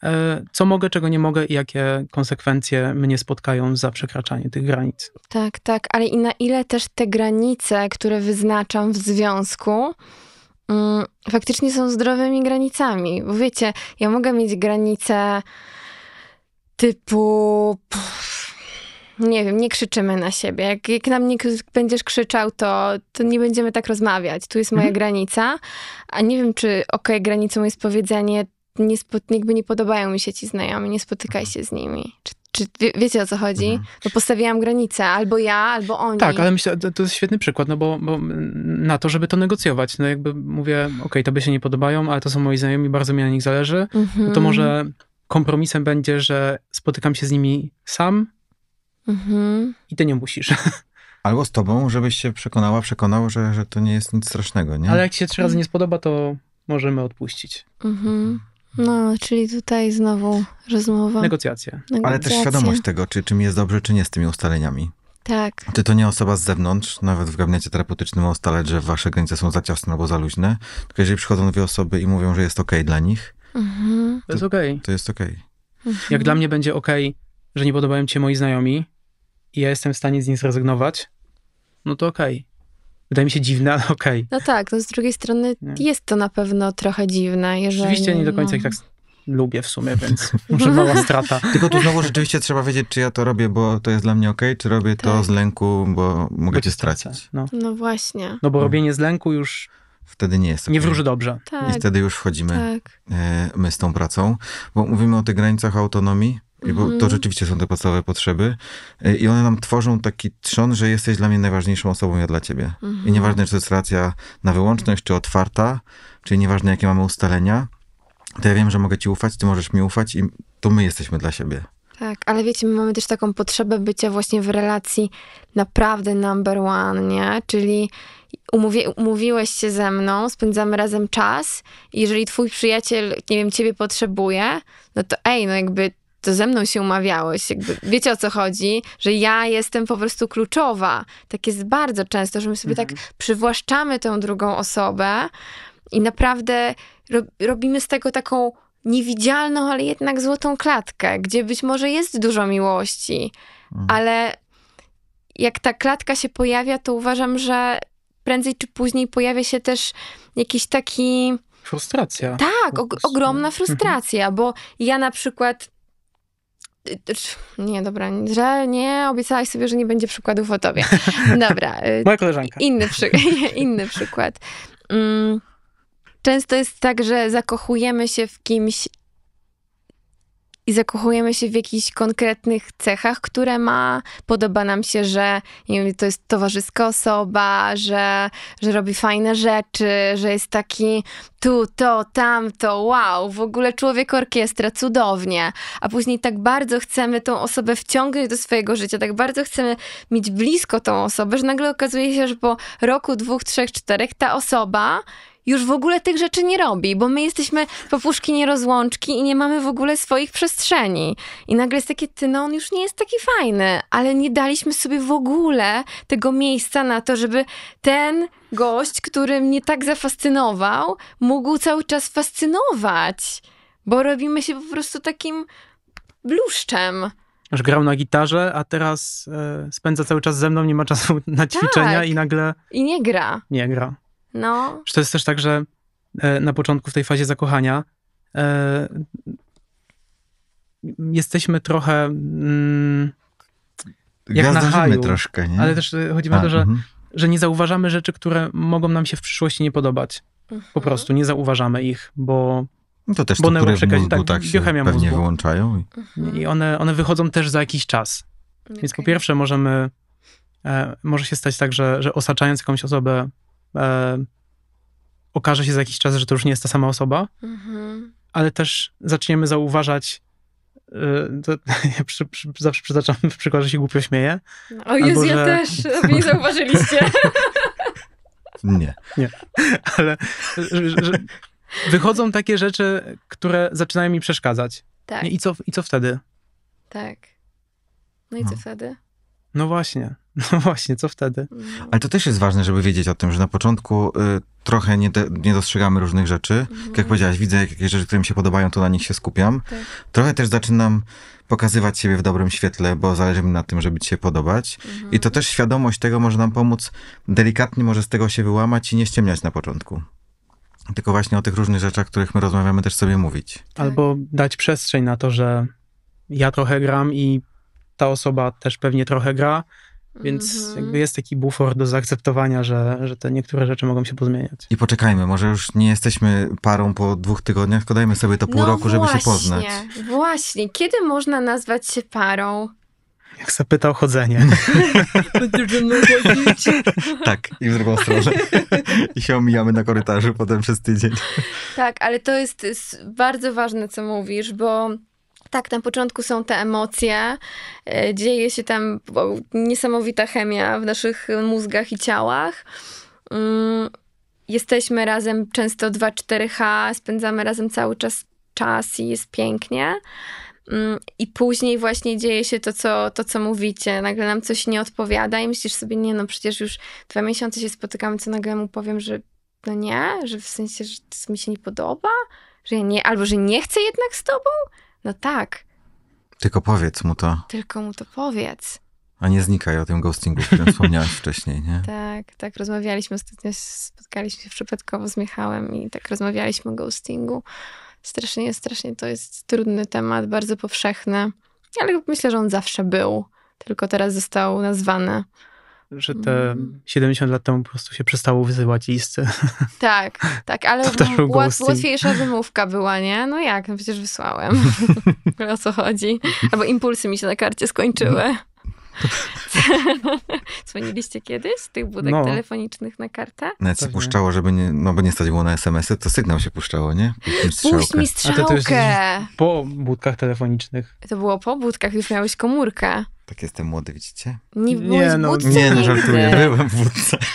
Speaker 2: e, co mogę, czego nie mogę i jakie konsekwencje mnie spotkają za przekraczanie tych granic.
Speaker 1: Tak, tak, ale i na ile też te granice, które wyznaczam w związku, mm, faktycznie są zdrowymi granicami. Bo wiecie, ja mogę mieć granice typu. Pff, nie wiem, nie krzyczymy na siebie. Jak, jak na mnie będziesz krzyczał, to, to nie będziemy tak rozmawiać. Tu jest moja mhm. granica. A nie wiem, czy okej, okay, granicą jest powiedzenie, nie, spo, nie podobają mi się ci znajomi, nie spotykaj mhm. się z nimi. Czy czy wie, wiecie o co chodzi? Mhm. No postawiłam granicę, albo ja, albo oni. Tak, ale
Speaker 2: myślę, to jest świetny przykład, no bo, bo na to, żeby to negocjować. No jakby mówię, okej, okay, tobie się nie podobają, ale to są moi znajomi, bardzo mi na nich zależy. Mhm. No to mhm. może kompromisem będzie, że spotykam się z nimi sam mhm. i ty nie musisz.
Speaker 3: [laughs] Albo z tobą, żebyś się przekonała, przekonał, że, że to nie jest nic strasznego, nie? Ale jak ci się trzy razy nie
Speaker 2: spodoba, to możemy odpuścić. Mhm. mhm.
Speaker 1: No, czyli tutaj znowu rozmowa.
Speaker 2: Negocjacje.
Speaker 1: Negocjacje. Ale też świadomość
Speaker 3: tego, czy, czym jest dobrze, czy nie z tymi ustaleniami. Tak. Czy to nie osoba z zewnątrz, nawet w gabinecie terapeutycznym ma ustalać, że wasze granice są za ciasne albo za luźne, tylko jeżeli przychodzą dwie osoby i mówią, że jest okej okay dla nich,
Speaker 2: mhm. to, jest okej. Okay. To jest okej. Okay. Mhm. Jak dla mnie będzie okej, że nie podobają cię moi znajomi i ja jestem w stanie z nich zrezygnować, no to okej wydaje mi się dziwne, ale okej. Okay.
Speaker 1: No tak, no z drugiej strony nie. jest to na pewno trochę dziwne, jeżeli... Oczywiście nie do no. końca no. ich
Speaker 2: tak lubię w sumie, więc [laughs] może mała strata.
Speaker 3: Tylko tu znowu rzeczywiście trzeba wiedzieć, czy ja to robię, bo to jest dla mnie ok, czy robię tak. to z lęku, bo mogę cię stracić.
Speaker 2: No.
Speaker 1: no. właśnie. No bo
Speaker 3: robienie z lęku już... Wtedy nie jest. Okay. Nie wróży dobrze. Tak. I wtedy już wchodzimy tak. E, my z tą pracą, bo mówimy o tych granicach autonomii, bo to mhm. rzeczywiście są te podstawowe potrzeby. E, I one nam tworzą taki trzon, że jesteś dla mnie najważniejszą osobą, ja dla ciebie. I mhm. nieważne, czy to jest relacja na wyłączność, czy otwarta, czyli nieważne, jakie mamy ustalenia, to ja wiem, że mogę ci ufać, ty możesz mi ufać i to my jesteśmy dla siebie.
Speaker 1: Tak, ale wiecie, my mamy też taką potrzebę bycia właśnie w relacji naprawdę number one, nie? Czyli umówi, umówiłeś się ze mną, spędzamy razem czas i jeżeli twój przyjaciel, nie wiem, ciebie potrzebuje, no to ej, no jakby to ze mną się umawiałeś. Jakby, wiecie o co chodzi? Że ja jestem po prostu kluczowa. Tak jest bardzo często, że my sobie tak mhm. tak przywłaszczamy tą drugą osobę i naprawdę robimy z tego taką niewidzialną, ale jednak złotą klatkę, gdzie być może jest dużo miłości, mhm. ale jak ta klatka się pojawia, to uważam, że prędzej czy później pojawia się też jakiś taki.
Speaker 2: Frustracja. Tak,
Speaker 1: ogromna mhm. frustracja, bo ja na przykład Y, nie, dobra, że nie, obiecałaś sobie, że nie będzie przykładów o tobie. [laughs] Dobra. Y, Moja koleżanka. Inny, przy, [laughs] inny przykład. Mm, często jest tak, że zakochujemy się w kimś i zakochujemy się w jakichś konkretnych cechach, które ma. Podoba nam się, że wiem, to jest towarzyska osoba, że, że robi fajne rzeczy, że jest taki tu, to, tamto, wow, w ogóle człowiek orkiestra, cudownie. A później tak bardzo chcemy tą osobę wciągnąć do swojego życia, tak bardzo chcemy mieć blisko tą osobę, że nagle okazuje się, że po roku, dwóch, trzech, czterech ta osoba już w ogóle tych rzeczy nie robi, bo my jesteśmy papuszki nierozłączki i nie mamy w ogóle swoich przestrzeni. I nagle jest takie, ty, no on już nie jest taki fajny, ale nie daliśmy sobie w ogóle tego miejsca na to, żeby ten gość, który mnie tak zafascynował, mógł cały czas fascynować, bo robimy się po prostu takim bluszczem.
Speaker 2: Już grał na gitarze, a teraz y, spędza cały czas ze mną, nie ma czasu na ćwiczenia tak. i nagle.
Speaker 1: I nie gra.
Speaker 2: Nie gra. No. Czy to jest też tak, że e, na początku w tej fazie zakochania e, jesteśmy trochę mm, jak na haju, troszkę, nie? Ale też e, chodzi o to, że, mhm. że nie zauważamy rzeczy, które mogą nam się w przyszłości nie podobać. Mhm. Po prostu nie zauważamy ich, bo no to też bo które przekaz, tak, tak się pewnie mózgu.
Speaker 3: wyłączają. I,
Speaker 2: I mhm. one, one wychodzą też za jakiś czas. Okay. Więc po pierwsze możemy, e, może się stać tak, że, że osaczając jakąś osobę e, okaże się za jakiś czas, że to już nie jest ta sama osoba, mhm. ale też zaczniemy zauważać e, to, [laughs] ja przy, przy, zawsze przytaczam w że się głupio śmieję. O Jezu, że... ja też, nie zauważyliście. [laughs] nie. Nie, [laughs] ale że, że wychodzą takie rzeczy, które zaczynają mi przeszkadzać. Tak. I co, i co wtedy?
Speaker 1: Tak. No i co no.
Speaker 2: wtedy? No właśnie, [laughs] no właśnie, co wtedy? Mm.
Speaker 3: Ale to też jest ważne, żeby wiedzieć o tym, że na początku y, trochę nie, de, nie, dostrzegamy różnych rzeczy. Mhm. Jak powiedziałaś, widzę jakieś rzeczy, które mi się podobają, to na nich się skupiam. Tak. Trochę też zaczynam pokazywać siebie w dobrym świetle, bo zależy mi na tym, żeby ci się podobać. Mhm. I to też świadomość tego może nam pomóc delikatnie może z tego się wyłamać i nie ściemniać na początku tylko właśnie o tych różnych rzeczach, o których my rozmawiamy, też sobie mówić.
Speaker 2: Albo tak. dać przestrzeń na to, że ja trochę gram i ta osoba też pewnie trochę gra, więc mhm. jakby jest taki bufor do zaakceptowania, że, że te niektóre rzeczy mogą się pozmieniać.
Speaker 3: I poczekajmy, może już nie jesteśmy parą po dwóch tygodniach, tylko dajmy sobie to pół no roku,
Speaker 2: właśnie, żeby się poznać.
Speaker 1: Właśnie, kiedy można nazwać się parą?
Speaker 2: Jak zapytał o chodzenie.
Speaker 3: [laughs]
Speaker 2: tak, i w drugą stronę.
Speaker 3: I się omijamy na korytarzu potem przez tydzień.
Speaker 1: Tak, ale to jest bardzo ważne, co mówisz, bo tak, na początku są te emocje, e, dzieje się tam niesamowita chemia w naszych mózgach i ciałach. Mm, jesteśmy razem często 2-4H, spędzamy razem cały czas czas i jest pięknie. Mm, I później właśnie dzieje się to co, to, co mówicie. Nagle nam coś nie odpowiada i myślisz sobie, nie no, przecież już dwa miesiące się spotykamy, co nagle mu powiem, że no nie, że w sensie, że mi się nie podoba, że ja nie, albo że nie chcę jednak z tobą. No tak.
Speaker 3: Tylko powiedz mu to.
Speaker 1: Tylko mu to powiedz.
Speaker 3: A nie znikaj o tym ghostingu, o którym wspomniałeś wcześniej, nie? [laughs]
Speaker 1: Tak, tak. Rozmawialiśmy ostatnio, spotkaliśmy się przypadkowo z Michałem i tak rozmawialiśmy o ghostingu. Strasznie, strasznie to jest trudny temat, bardzo powszechny, ale myślę, że on zawsze był, tylko teraz został nazwany
Speaker 2: że te 70 mm. lat temu po prostu się przestało wysyłać listy. [laughs]
Speaker 1: Tak, tak, ale była, łatwiejsza wymówka była, nie? No jak, no przecież wysłałem. [laughs] o co chodzi? Albo impulsy mi się na karcie skończyły. [laughs] Dzwoniliście kiedyś z tych budek no. telefonicznych na kartę? Nawet no się puszczało,
Speaker 3: żeby nie, no bo nie stać było na SMS-y, to sygnał się puszczało, nie? Puść mi strzałkę. A to, to już po budkach telefonicznych.
Speaker 1: To było po budkach, już miałeś komórkę.
Speaker 3: Tak jestem młody, widzicie? Nie,
Speaker 1: nie
Speaker 2: no, nie, no żartuję, byłem w budce.
Speaker 3: [laughs]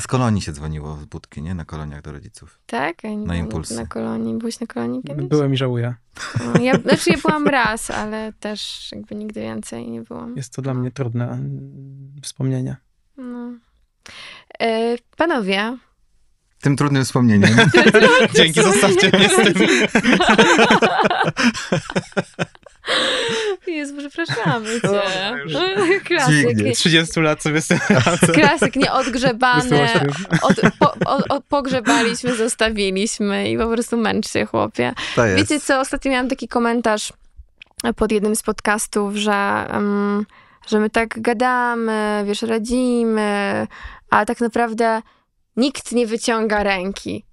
Speaker 3: Z kolonii się dzwoniło, z budki, nie? Na koloniach do rodziców. Tak? Ja na impuls. Na
Speaker 1: kolonii. Byłeś na kolonii kiedyś? Byłem
Speaker 2: i żałuję. No, ja,
Speaker 1: znaczy ja byłam raz, ale też jakby nigdy więcej nie byłam.
Speaker 2: Jest to dla mnie trudne mm, wspomnienie.
Speaker 1: No. E, panowie,
Speaker 3: tym trudnym wspomnieniem.
Speaker 2: [laughs] Dzięki, zostawcie mnie z tym.
Speaker 1: Jezu, przepraszamy cię. No, klasyk.
Speaker 2: 30 lat sobie radzę. Klasyk
Speaker 1: nieodgrzebany. Od, po, o, pogrzebaliśmy, zostawiliśmy i po prostu męcz się, chłopie. Wiecie co, ostatnio miałam taki komentarz pod jednym z podcastów, że, um, że my tak gadamy, wiesz, radzimy, a tak naprawdę nikt nie wyciąga ręki.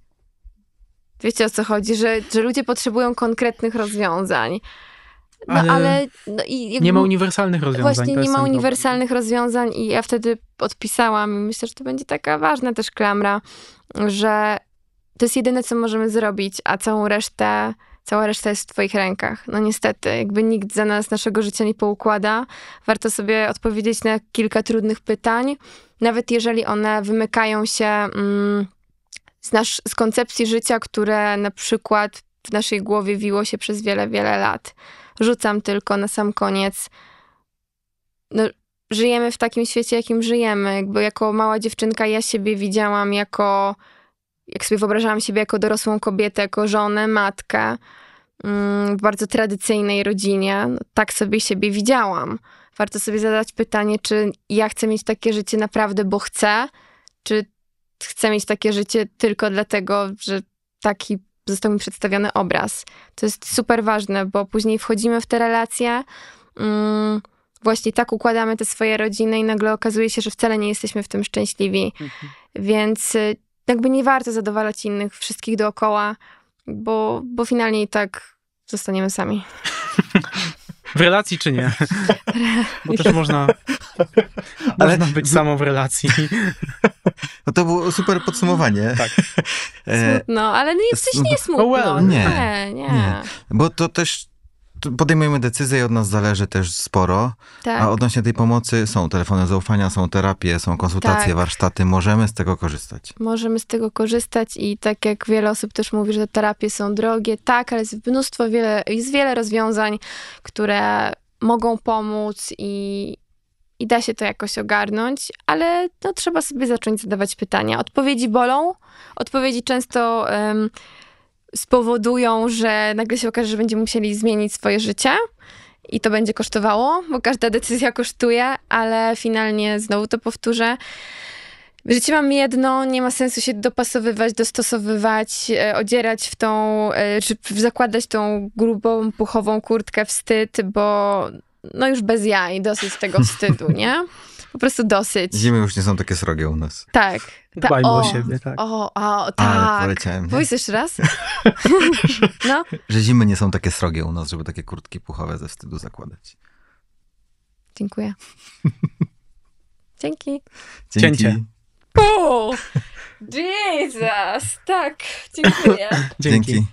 Speaker 1: Wiecie o co chodzi, że, że ludzie potrzebują konkretnych rozwiązań. No, ale, ale no nie ma
Speaker 2: uniwersalnych rozwiązań. Właśnie nie ma
Speaker 1: uniwersalnych problem. rozwiązań i ja wtedy odpisałam i myślę, że to będzie taka ważna też klamra, że to jest jedyne, co możemy zrobić, a całą resztę Cała reszta jest w Twoich rękach. No niestety, jakby nikt za nas naszego życia nie poukłada. Warto sobie odpowiedzieć na kilka trudnych pytań, nawet jeżeli one wymykają się mm, z, nasz, z koncepcji życia, które na przykład w naszej głowie wiło się przez wiele, wiele lat. Rzucam tylko na sam koniec. No, żyjemy w takim świecie, jakim żyjemy. Jakby jako mała dziewczynka ja siebie widziałam jako jak sobie wyobrażałam siebie jako dorosłą kobietę, jako żonę, matkę mm, w bardzo tradycyjnej rodzinie, no, tak sobie siebie widziałam. Warto sobie zadać pytanie, czy ja chcę mieć takie życie naprawdę, bo chcę, czy chcę mieć takie życie tylko dlatego, że taki został mi przedstawiony obraz. To jest super ważne, bo później wchodzimy w te relacje. Mm, właśnie tak układamy te swoje rodziny i nagle okazuje się, że wcale nie jesteśmy w tym szczęśliwi. Mhm. Więc y, jakby nie warto zadowalać innych, wszystkich dookoła, bo, bo finalnie i tak zostaniemy sami.
Speaker 2: W relacji czy nie? [laughs] Bo też można, [laughs] Ale... można być samą w relacji. No to było super
Speaker 3: podsumowanie. Tak. E, smutno,
Speaker 1: ale no no nie, w sensie nie smutno. Oh well. nie, nie, nie.
Speaker 3: Bo to też podejmujemy decyzje i od nas zależy też sporo. Tak. A odnośnie tej pomocy są telefony zaufania, są terapie, są konsultacje, tak. warsztaty. Możemy z tego korzystać.
Speaker 1: Możemy z tego korzystać i tak jak wiele osób też mówi, że terapie są drogie. Tak, ale jest mnóstwo, wiele, jest wiele rozwiązań, które mogą pomóc i, i da się to jakoś ogarnąć, ale no, trzeba sobie zacząć zadawać pytania. Odpowiedzi bolą, odpowiedzi często um, spowodują, że nagle się okaże, że będziemy musieli zmienić swoje życie i to będzie kosztowało, bo każda decyzja kosztuje, ale finalnie znowu to powtórzę. Życie mam jedno, nie ma sensu się dopasowywać, dostosowywać, e, odzierać w tą, e, czy zakładać tą grubą, puchową kurtkę wstyd, bo no już bez jaj, dosyć tego wstydu, nie? [laughs] po prostu dosyć. Zimy
Speaker 3: już nie są takie srogie u nas.
Speaker 1: Tak. Ta, Dbajmy o, o, siebie, tak. O, o tak. Powiedz jeszcze raz. [laughs] no.
Speaker 3: Że zimy nie są takie srogie u nas, żeby takie kurtki puchowe ze wstydu zakładać.
Speaker 1: Dziękuję. [laughs] Dzięki. Dzięki. Cięcie. Jesus! Tak, dziękuję. [laughs] Dzięki. Dzięki.